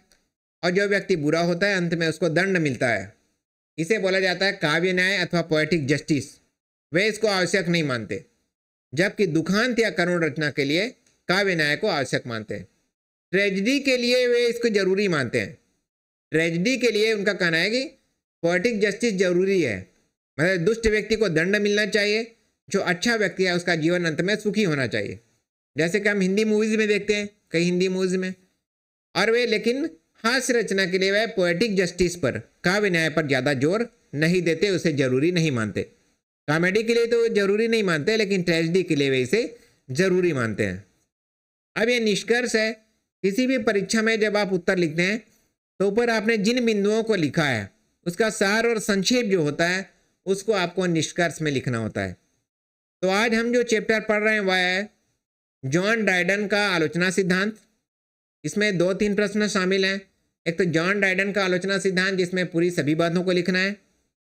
और जो व्यक्ति बुरा होता है अंत में उसको दंड मिलता है इसे बोला जाता है काव्य न्याय अथवा पोएटिक जस्टिस वे इसको आवश्यक नहीं मानते जबकि दुखांत या करुण रचना के लिए काव्य न्याय को आवश्यक मानते हैं ट्रेजिडी के लिए वे इसको जरूरी मानते हैं ट्रेजिडी के लिए उनका कहना है कि पोइटिक जस्टिस जरूरी है मतलब दुष्ट व्यक्ति को दंड मिलना चाहिए जो अच्छा व्यक्ति है उसका जीवन अंत में सुखी होना चाहिए जैसे कि हम हिंदी मूवीज़ में देखते हैं कई हिंदी मूवीज़ में और वे लेकिन हास्य रचना के लिए वह पोएटिक जस्टिस पर काव्य न्याय पर ज़्यादा जोर नहीं देते उसे जरूरी नहीं मानते कॉमेडी के लिए तो जरूरी नहीं मानते लेकिन ट्रेजिडी के लिए वैसे जरूरी मानते हैं अब ये निष्कर्ष है किसी भी परीक्षा में जब आप उत्तर लिखते हैं तो ऊपर आपने जिन बिंदुओं को लिखा है उसका सार और संक्षेप जो होता है उसको आपको निष्कर्ष में लिखना होता है तो आज हम जो चैप्टर पढ़ रहे हैं वह है जॉन डाइडन का आलोचना सिद्धांत इसमें दो तीन प्रश्न शामिल हैं एक तो जॉन डाइडन का आलोचना सिद्धांत जिसमें पूरी सभी बातों को लिखना है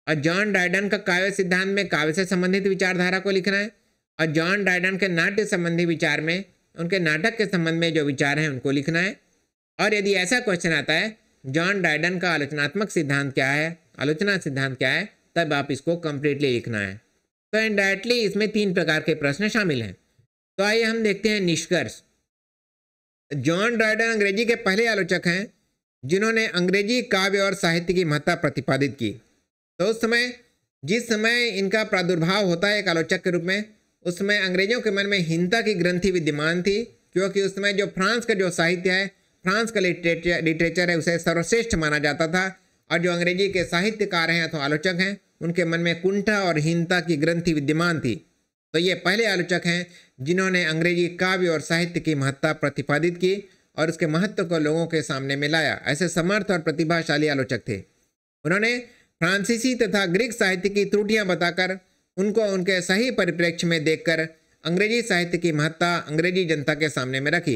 और जॉन डायडन का काव्य सिद्धांत में काव्य से संबंधित विचारधारा को लिखना है और जॉन डायडन के नाट्य संबंधी विचार में उनके नाटक के संबंध में जो विचार हैं उनको लिखना है और यदि ऐसा क्वेश्चन आता है जॉन डायडन का आलोचनात्मक सिद्धांत क्या है आलोचना सिद्धांत क्या है तब आप इसको कम्प्लीटली लिखना है तो इनडायरेक्टली इसमें तीन प्रकार के प्रश्न शामिल हैं तो आइए हम देखते हैं निष्कर्ष जॉन ड्राइडन अंग्रेजी के पहले आलोचक हैं जिन्होंने अंग्रेजी काव्य और साहित्य की महत्ता प्रतिपादित की तो उस समय जिस समय इनका प्रादुर्भाव होता है एक आलोचक के रूप में उस समय अंग्रेजों के मन में हिंता की ग्रंथि विद्यमान थी क्योंकि उस समय जो फ्रांस का जो साहित्य है फ्रांस का लिटरेचर लिटरेचर है उसे सर्वश्रेष्ठ माना जाता था और जो अंग्रेजी के साहित्यकार हैं अथवा तो आलोचक हैं उनके मन में कुंठा और हीनता की ग्रंथि विद्यमान थी तो ये पहले आलोचक हैं जिन्होंने अंग्रेजी काव्य और साहित्य की महत्ता प्रतिपादित की और उसके महत्व को लोगों के सामने में लाया ऐसे समर्थ और प्रतिभाशाली आलोचक थे उन्होंने फ्रांसीसी तथा ग्रीक साहित्य की त्रुटियां बताकर उनको उनके सही परिप्रेक्ष्य में देखकर अंग्रेजी साहित्य की महत्ता अंग्रेजी जनता के सामने में रखी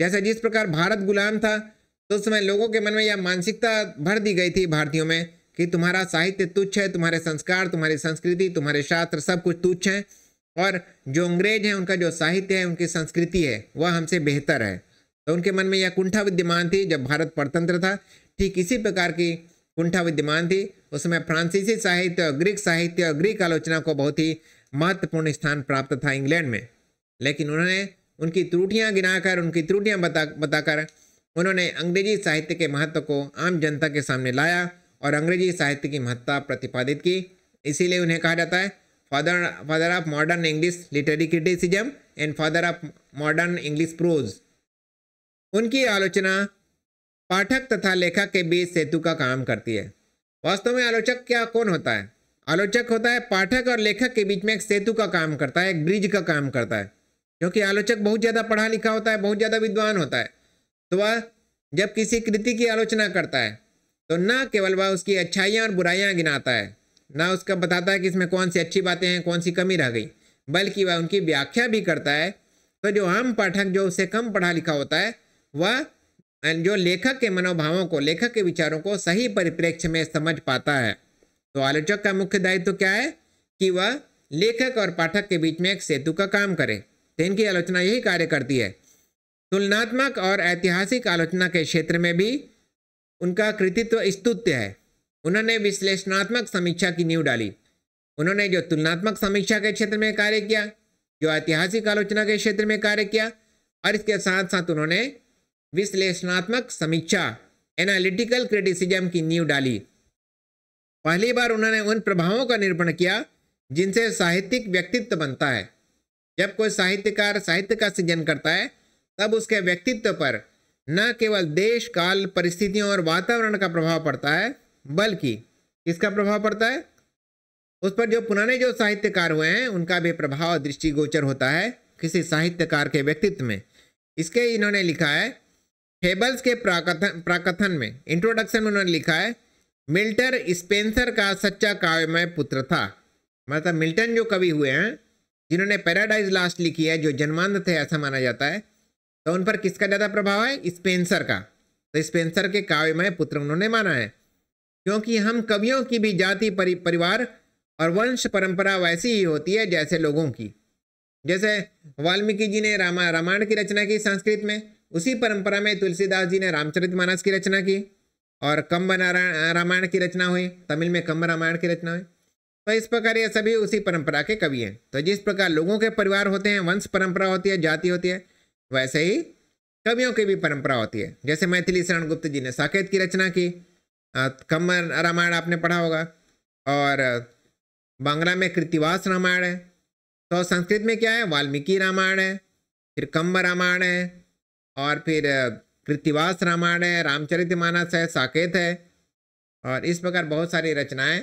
जैसे जिस प्रकार भारत गुलाम था तो उस समय लोगों के मन में यह मानसिकता भर दी गई थी भारतीयों में कि तुम्हारा साहित्य तुच्छ है तुम्हारे संस्कार तुम्हारी संस्कृति तुम्हारे शास्त्र सब कुछ तुच्छ हैं और जो अंग्रेज हैं उनका जो साहित्य है उनकी संस्कृति है वह हमसे बेहतर है तो उनके मन में यह कुंठा विद्यमान थी जब भारत परतंत्र था ठीक इसी प्रकार की कुंठा विद्यमान थी उसमें फ्रांसीसी साहित्य ग्रीक साहित्य ग्रीक आलोचना को बहुत ही महत्वपूर्ण स्थान प्राप्त था इंग्लैंड में लेकिन उन्होंने उनकी त्रुटियां गिनाकर उनकी त्रुटियां बता बताकर उन्होंने अंग्रेजी साहित्य के महत्व को आम जनता के सामने लाया और अंग्रेजी साहित्य की महत्ता प्रतिपादित की इसीलिए उन्हें कहा जाता है father father of modern English literary criticism and father of modern English prose उनकी आलोचना पाठक तथा लेखक के बीच सेतु का काम करती है वास्तव में आलोचक क्या कौन होता है आलोचक होता है पाठक और लेखक के बीच में एक सेतु का काम करता है एक ब्रिज का काम करता है क्योंकि आलोचक बहुत ज़्यादा पढ़ा लिखा होता है बहुत ज़्यादा विद्वान होता है तो वह जब किसी कृति की आलोचना करता है तो न केवल वह उसकी अच्छाइयाँ और बुराइयाँ गिनाता है ना उसका बताता है कि इसमें कौन सी अच्छी बातें हैं कौन सी कमी रह गई बल्कि वह उनकी व्याख्या भी करता है तो जो आम पाठक जो उससे कम पढ़ा लिखा होता है वह जो लेखक के मनोभावों को लेखक के विचारों को सही परिप्रेक्ष्य में समझ पाता है तो आलोचक का मुख्य दायित्व तो क्या है कि वह लेखक और पाठक के बीच में एक सेतु का काम करे तो इनकी आलोचना यही कार्य करती है तुलनात्मक और ऐतिहासिक आलोचना के क्षेत्र में भी उनका कृतित्व स्तुत्य है उन्होंने विश्लेषणात्मक समीक्षा की नींव डाली उन्होंने जो तुलनात्मक समीक्षा के क्षेत्र में कार्य किया जो ऐतिहासिक आलोचना के क्षेत्र में कार्य किया और इसके साथ साथ उन्होंने विश्लेषणात्मक समीक्षा एनालिटिकल क्रिटिसिज्म की नींव डाली पहली बार उन्होंने उन प्रभावों का निरूपण किया जिनसे साहित्यिक व्यक्तित्व बनता है जब कोई साहित्यकार साहित्य का सृजन करता है तब उसके व्यक्तित्व पर न केवल देश काल परिस्थितियों और वातावरण का प्रभाव पड़ता है बल्कि किसका प्रभाव पड़ता है उस पर जो पुराने जो साहित्यकार हुए हैं उनका भी प्रभाव दृष्टिगोचर होता है किसी साहित्यकार के व्यक्तित्व में इसके इन्होंने लिखा है फेबल्स के प्राकथन प्राकथन में इंट्रोडक्शन में उन्होंने लिखा है मिल्टर स्पेंसर का सच्चा काव्यमय पुत्र था मतलब मिल्टन जो कवि हुए हैं जिन्होंने पैराडाइज लास्ट लिखी है जो जन्मांध थे ऐसा माना जाता है तो उन पर किसका ज़्यादा प्रभाव है स्पेंसर का तो स्पेंसर के काव्यमय पुत्र उन्होंने माना है क्योंकि हम कवियों की भी जाति परि, परिवार और वंश परंपरा वैसी ही होती है जैसे लोगों की जैसे वाल्मीकि जी ने रामा रामायण की रचना की संस्कृत में उसी परंपरा में तुलसीदास जी ने रामचरितमानस की रचना की और कम्ब रामायण की रचना हुई तमिल में कम्ब रामायण की रचना हुई तो इस प्रकार ये सभी उसी परंपरा के कवि हैं तो जिस प्रकार लोगों के परिवार होते हैं वंश परंपरा होती है जाति होती है वैसे ही कवियों की भी परंपरा होती है जैसे मैथिली शरण गुप्त जी ने साकेत की रचना की कम्ब रामायण आपने पढ़ा होगा और बांग्ला में कृतिवास रामायण है तो संस्कृत में क्या है वाल्मीकि रामायण है फिर कम्ब रामायण है और फिर कृतिवास रामायण है रामचरित मानस है साकेत है और इस प्रकार बहुत सारी रचनाएं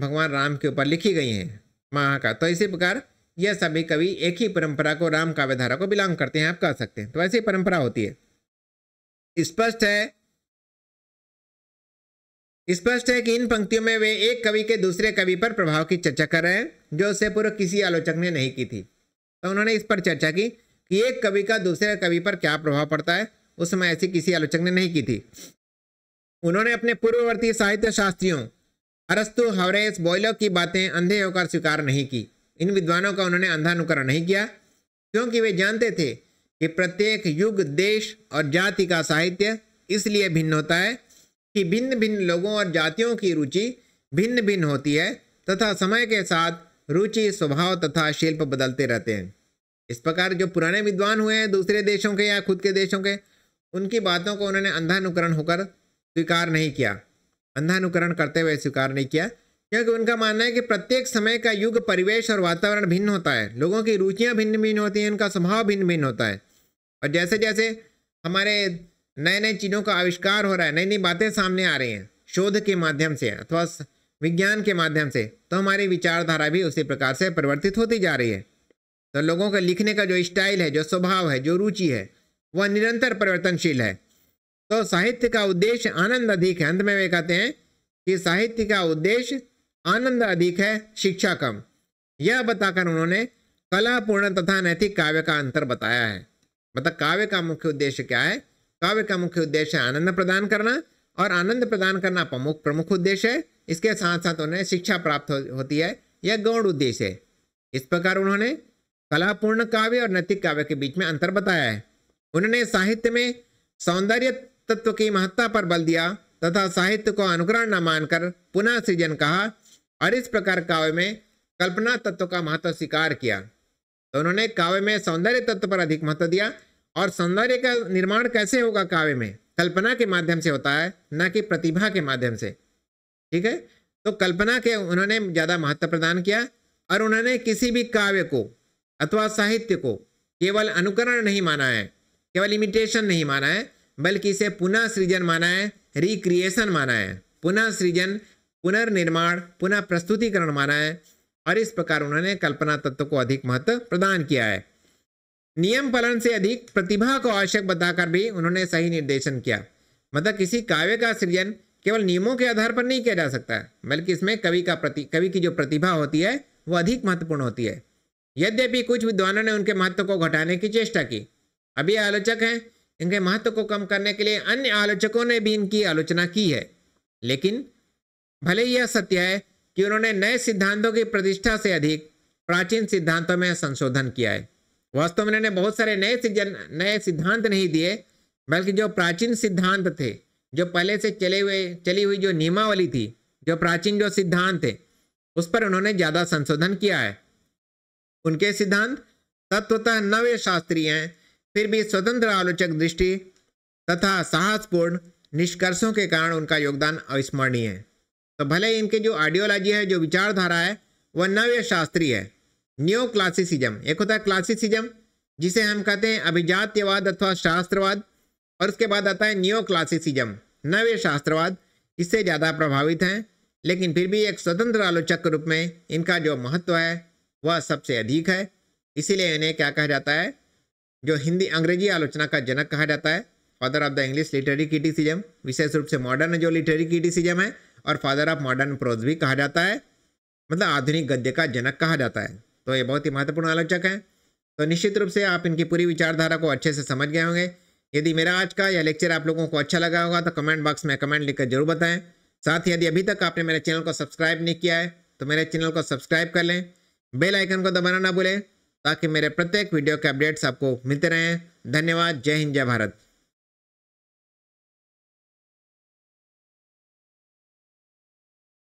भगवान राम के ऊपर लिखी गई हैं महा का तो इसी प्रकार यह सभी कवि एक ही परंपरा को राम काव्य धारा को बिलोंग करते हैं आप कह सकते हैं तो ऐसी परंपरा होती है स्पष्ट है स्पष्ट है कि इन पंक्तियों में वे एक कवि के दूसरे कवि पर प्रभाव की चर्चा कर रहे हैं जो उससे पूर्व किसी आलोचक ने नहीं की थी तो उन्होंने इस पर चर्चा की कि एक कवि का दूसरे कवि पर क्या प्रभाव पड़ता है उस समय ऐसी किसी आलोचक ने नहीं की थी उन्होंने अपने पूर्ववर्ती साहित्य शास्त्रियों अरस्तु हवरेस बॉयलो की बातें अंधे होकर स्वीकार नहीं की इन विद्वानों का उन्होंने अंधानुकरण नहीं किया क्योंकि वे जानते थे कि प्रत्येक युग देश और जाति का साहित्य इसलिए भिन्न होता है कि भिन्न भिन्न लोगों और जातियों की रुचि भिन्न भिन्न होती है तथा समय के साथ रुचि स्वभाव तथा शिल्प बदलते रहते हैं इस प्रकार जो पुराने विद्वान हुए हैं दूसरे देशों के या खुद के देशों के उनकी बातों को उन्होंने अंधानुकरण होकर स्वीकार नहीं किया अंधानुकरण करते हुए स्वीकार नहीं किया क्योंकि उनका मानना है कि प्रत्येक समय का युग परिवेश और वातावरण भिन्न होता है लोगों की रुचियाँ भिन्न भिन्न होती हैं उनका स्वभाव भिन्न भिन्न होता है और जैसे जैसे हमारे नए नए चीज़ों का आविष्कार हो रहा है नई नई बातें सामने आ रही हैं शोध के माध्यम से अथवा विज्ञान के माध्यम से तो हमारी विचारधारा भी उसी प्रकार से परिवर्तित होती जा रही है तो लोगों का लिखने का जो स्टाइल है जो स्वभाव है जो रुचि है वह निरंतर परिवर्तनशील है तो साहित्य का उद्देश्य आनंद अधिक है अंत में वे कहते हैं कि साहित्य का उद्देश्य आनंद अधिक है शिक्षा कम यह बताकर उन्होंने कलापूर्ण तथा नैतिक काव्य का अंतर बताया है मतलब काव्य का मुख्य उद्देश्य क्या है काव्य का मुख्य उद्देश्य है आनंद प्रदान करना और आनंद प्रदान करना प्रमुख प्रमुख उद्देश्य है इसके साथ साथ उन्हें शिक्षा प्राप्त हो, होती है यह गौण उद्देश्य है इस प्रकार उन्होंने कलापूर्ण काव्य और नैतिक काव्य के बीच में अंतर बताया है उन्होंने साहित्य में सौंदर्य तत्व की महत्ता पर बल दिया तथा साहित्य को अनुकरण न मानकर पुनः सृजन कहा और इस प्रकार काव्य में कल्पना तत्व का महत्व स्वीकार किया तो उन्होंने काव्य में सौंदर्य तत्व पर अधिक महत्व दिया और सौंदर्य का निर्माण कैसे होगा काव्य में कल्पना के माध्यम से होता है न कि प्रतिभा के माध्यम से ठीक है तो कल्पना के उन्होंने ज़्यादा महत्व प्रदान किया और उन्होंने किसी भी काव्य को अथवा साहित्य को केवल अनुकरण नहीं माना है केवल इमिटेशन नहीं माना है बल्कि इसे पुनः सृजन माना है रिक्रिएशन माना है पुनः सृजन पुनर्निर्माण पुनः प्रस्तुतिकरण माना है और इस प्रकार उन्होंने कल्पना तत्व को अधिक महत्व प्रदान किया है नियम पालन से अधिक प्रतिभा को आवश्यक बताकर भी उन्होंने सही निर्देशन किया मतलब किसी काव्य का सृजन केवल नियमों के आधार पर नहीं किया जा सकता बल्कि इसमें कवि का प्रति कवि की जो प्रतिभा होती है वो अधिक महत्वपूर्ण होती है यद्यपि कुछ विद्वानों ने उनके महत्व को घटाने की चेष्टा की अभी आलोचक हैं इनके महत्व को कम करने के लिए अन्य आलोचकों ने भी इनकी आलोचना की है लेकिन भले यह सत्य है कि उन्होंने नए सिद्धांतों की प्रतिष्ठा से अधिक प्राचीन सिद्धांतों में संशोधन किया है वास्तव में उन्होंने बहुत सारे नए नए सिद्धांत नहीं दिए बल्कि जो प्राचीन सिद्धांत थे जो पहले से चले हुए चली हुई जो नियमावली थी जो प्राचीन जो सिद्धांत थे उस पर उन्होंने ज़्यादा संशोधन किया है उनके सिद्धांत तत्वतः नवे शास्त्रीय हैं फिर भी स्वतंत्र आलोचक दृष्टि तथा साहसपूर्ण निष्कर्षों के कारण उनका योगदान अविस्मरणीय है तो भले इनके जो आइडियोलॉजी है जो विचारधारा है वह नव्य शास्त्रीय है न्यो क्लासिसिज्म एक होता है क्लासिसिज्म जिसे हम कहते हैं अभिजात्यवाद अथवा शास्त्रवाद और उसके बाद आता है न्यो क्लासिसिज्म नव्य शास्त्रवाद इससे ज़्यादा प्रभावित हैं लेकिन फिर भी एक स्वतंत्र आलोचक के रूप में इनका जो महत्व है वह सबसे अधिक है इसीलिए इन्हें क्या कहा जाता है जो हिंदी अंग्रेजी आलोचना का जनक कहा जाता है father of the English literary criticism विशेष रूप से मॉडर्न जो लिटरेरी क्रिटिसिज्म है और फादर ऑफ मॉडर्न प्रोज भी कहा जाता है मतलब आधुनिक गद्य का जनक कहा जाता है तो ये बहुत ही महत्वपूर्ण आलोचक हैं तो निश्चित रूप से आप इनकी पूरी विचारधारा को अच्छे से समझ गए होंगे यदि मेरा आज का यह लेक्चर आप लोगों को अच्छा लगा होगा तो कमेंट बॉक्स में कमेंट लिखकर जरूर बताएं साथ ही यदि अभी तक आपने मेरे चैनल को सब्सक्राइब नहीं किया है तो मेरे चैनल को सब्सक्राइब कर लें बेल आइकन को दबाना ना भूलें ताकि मेरे प्रत्येक वीडियो के अपडेट्स आपको मिलते रहें धन्यवाद जय हिंद जय भारत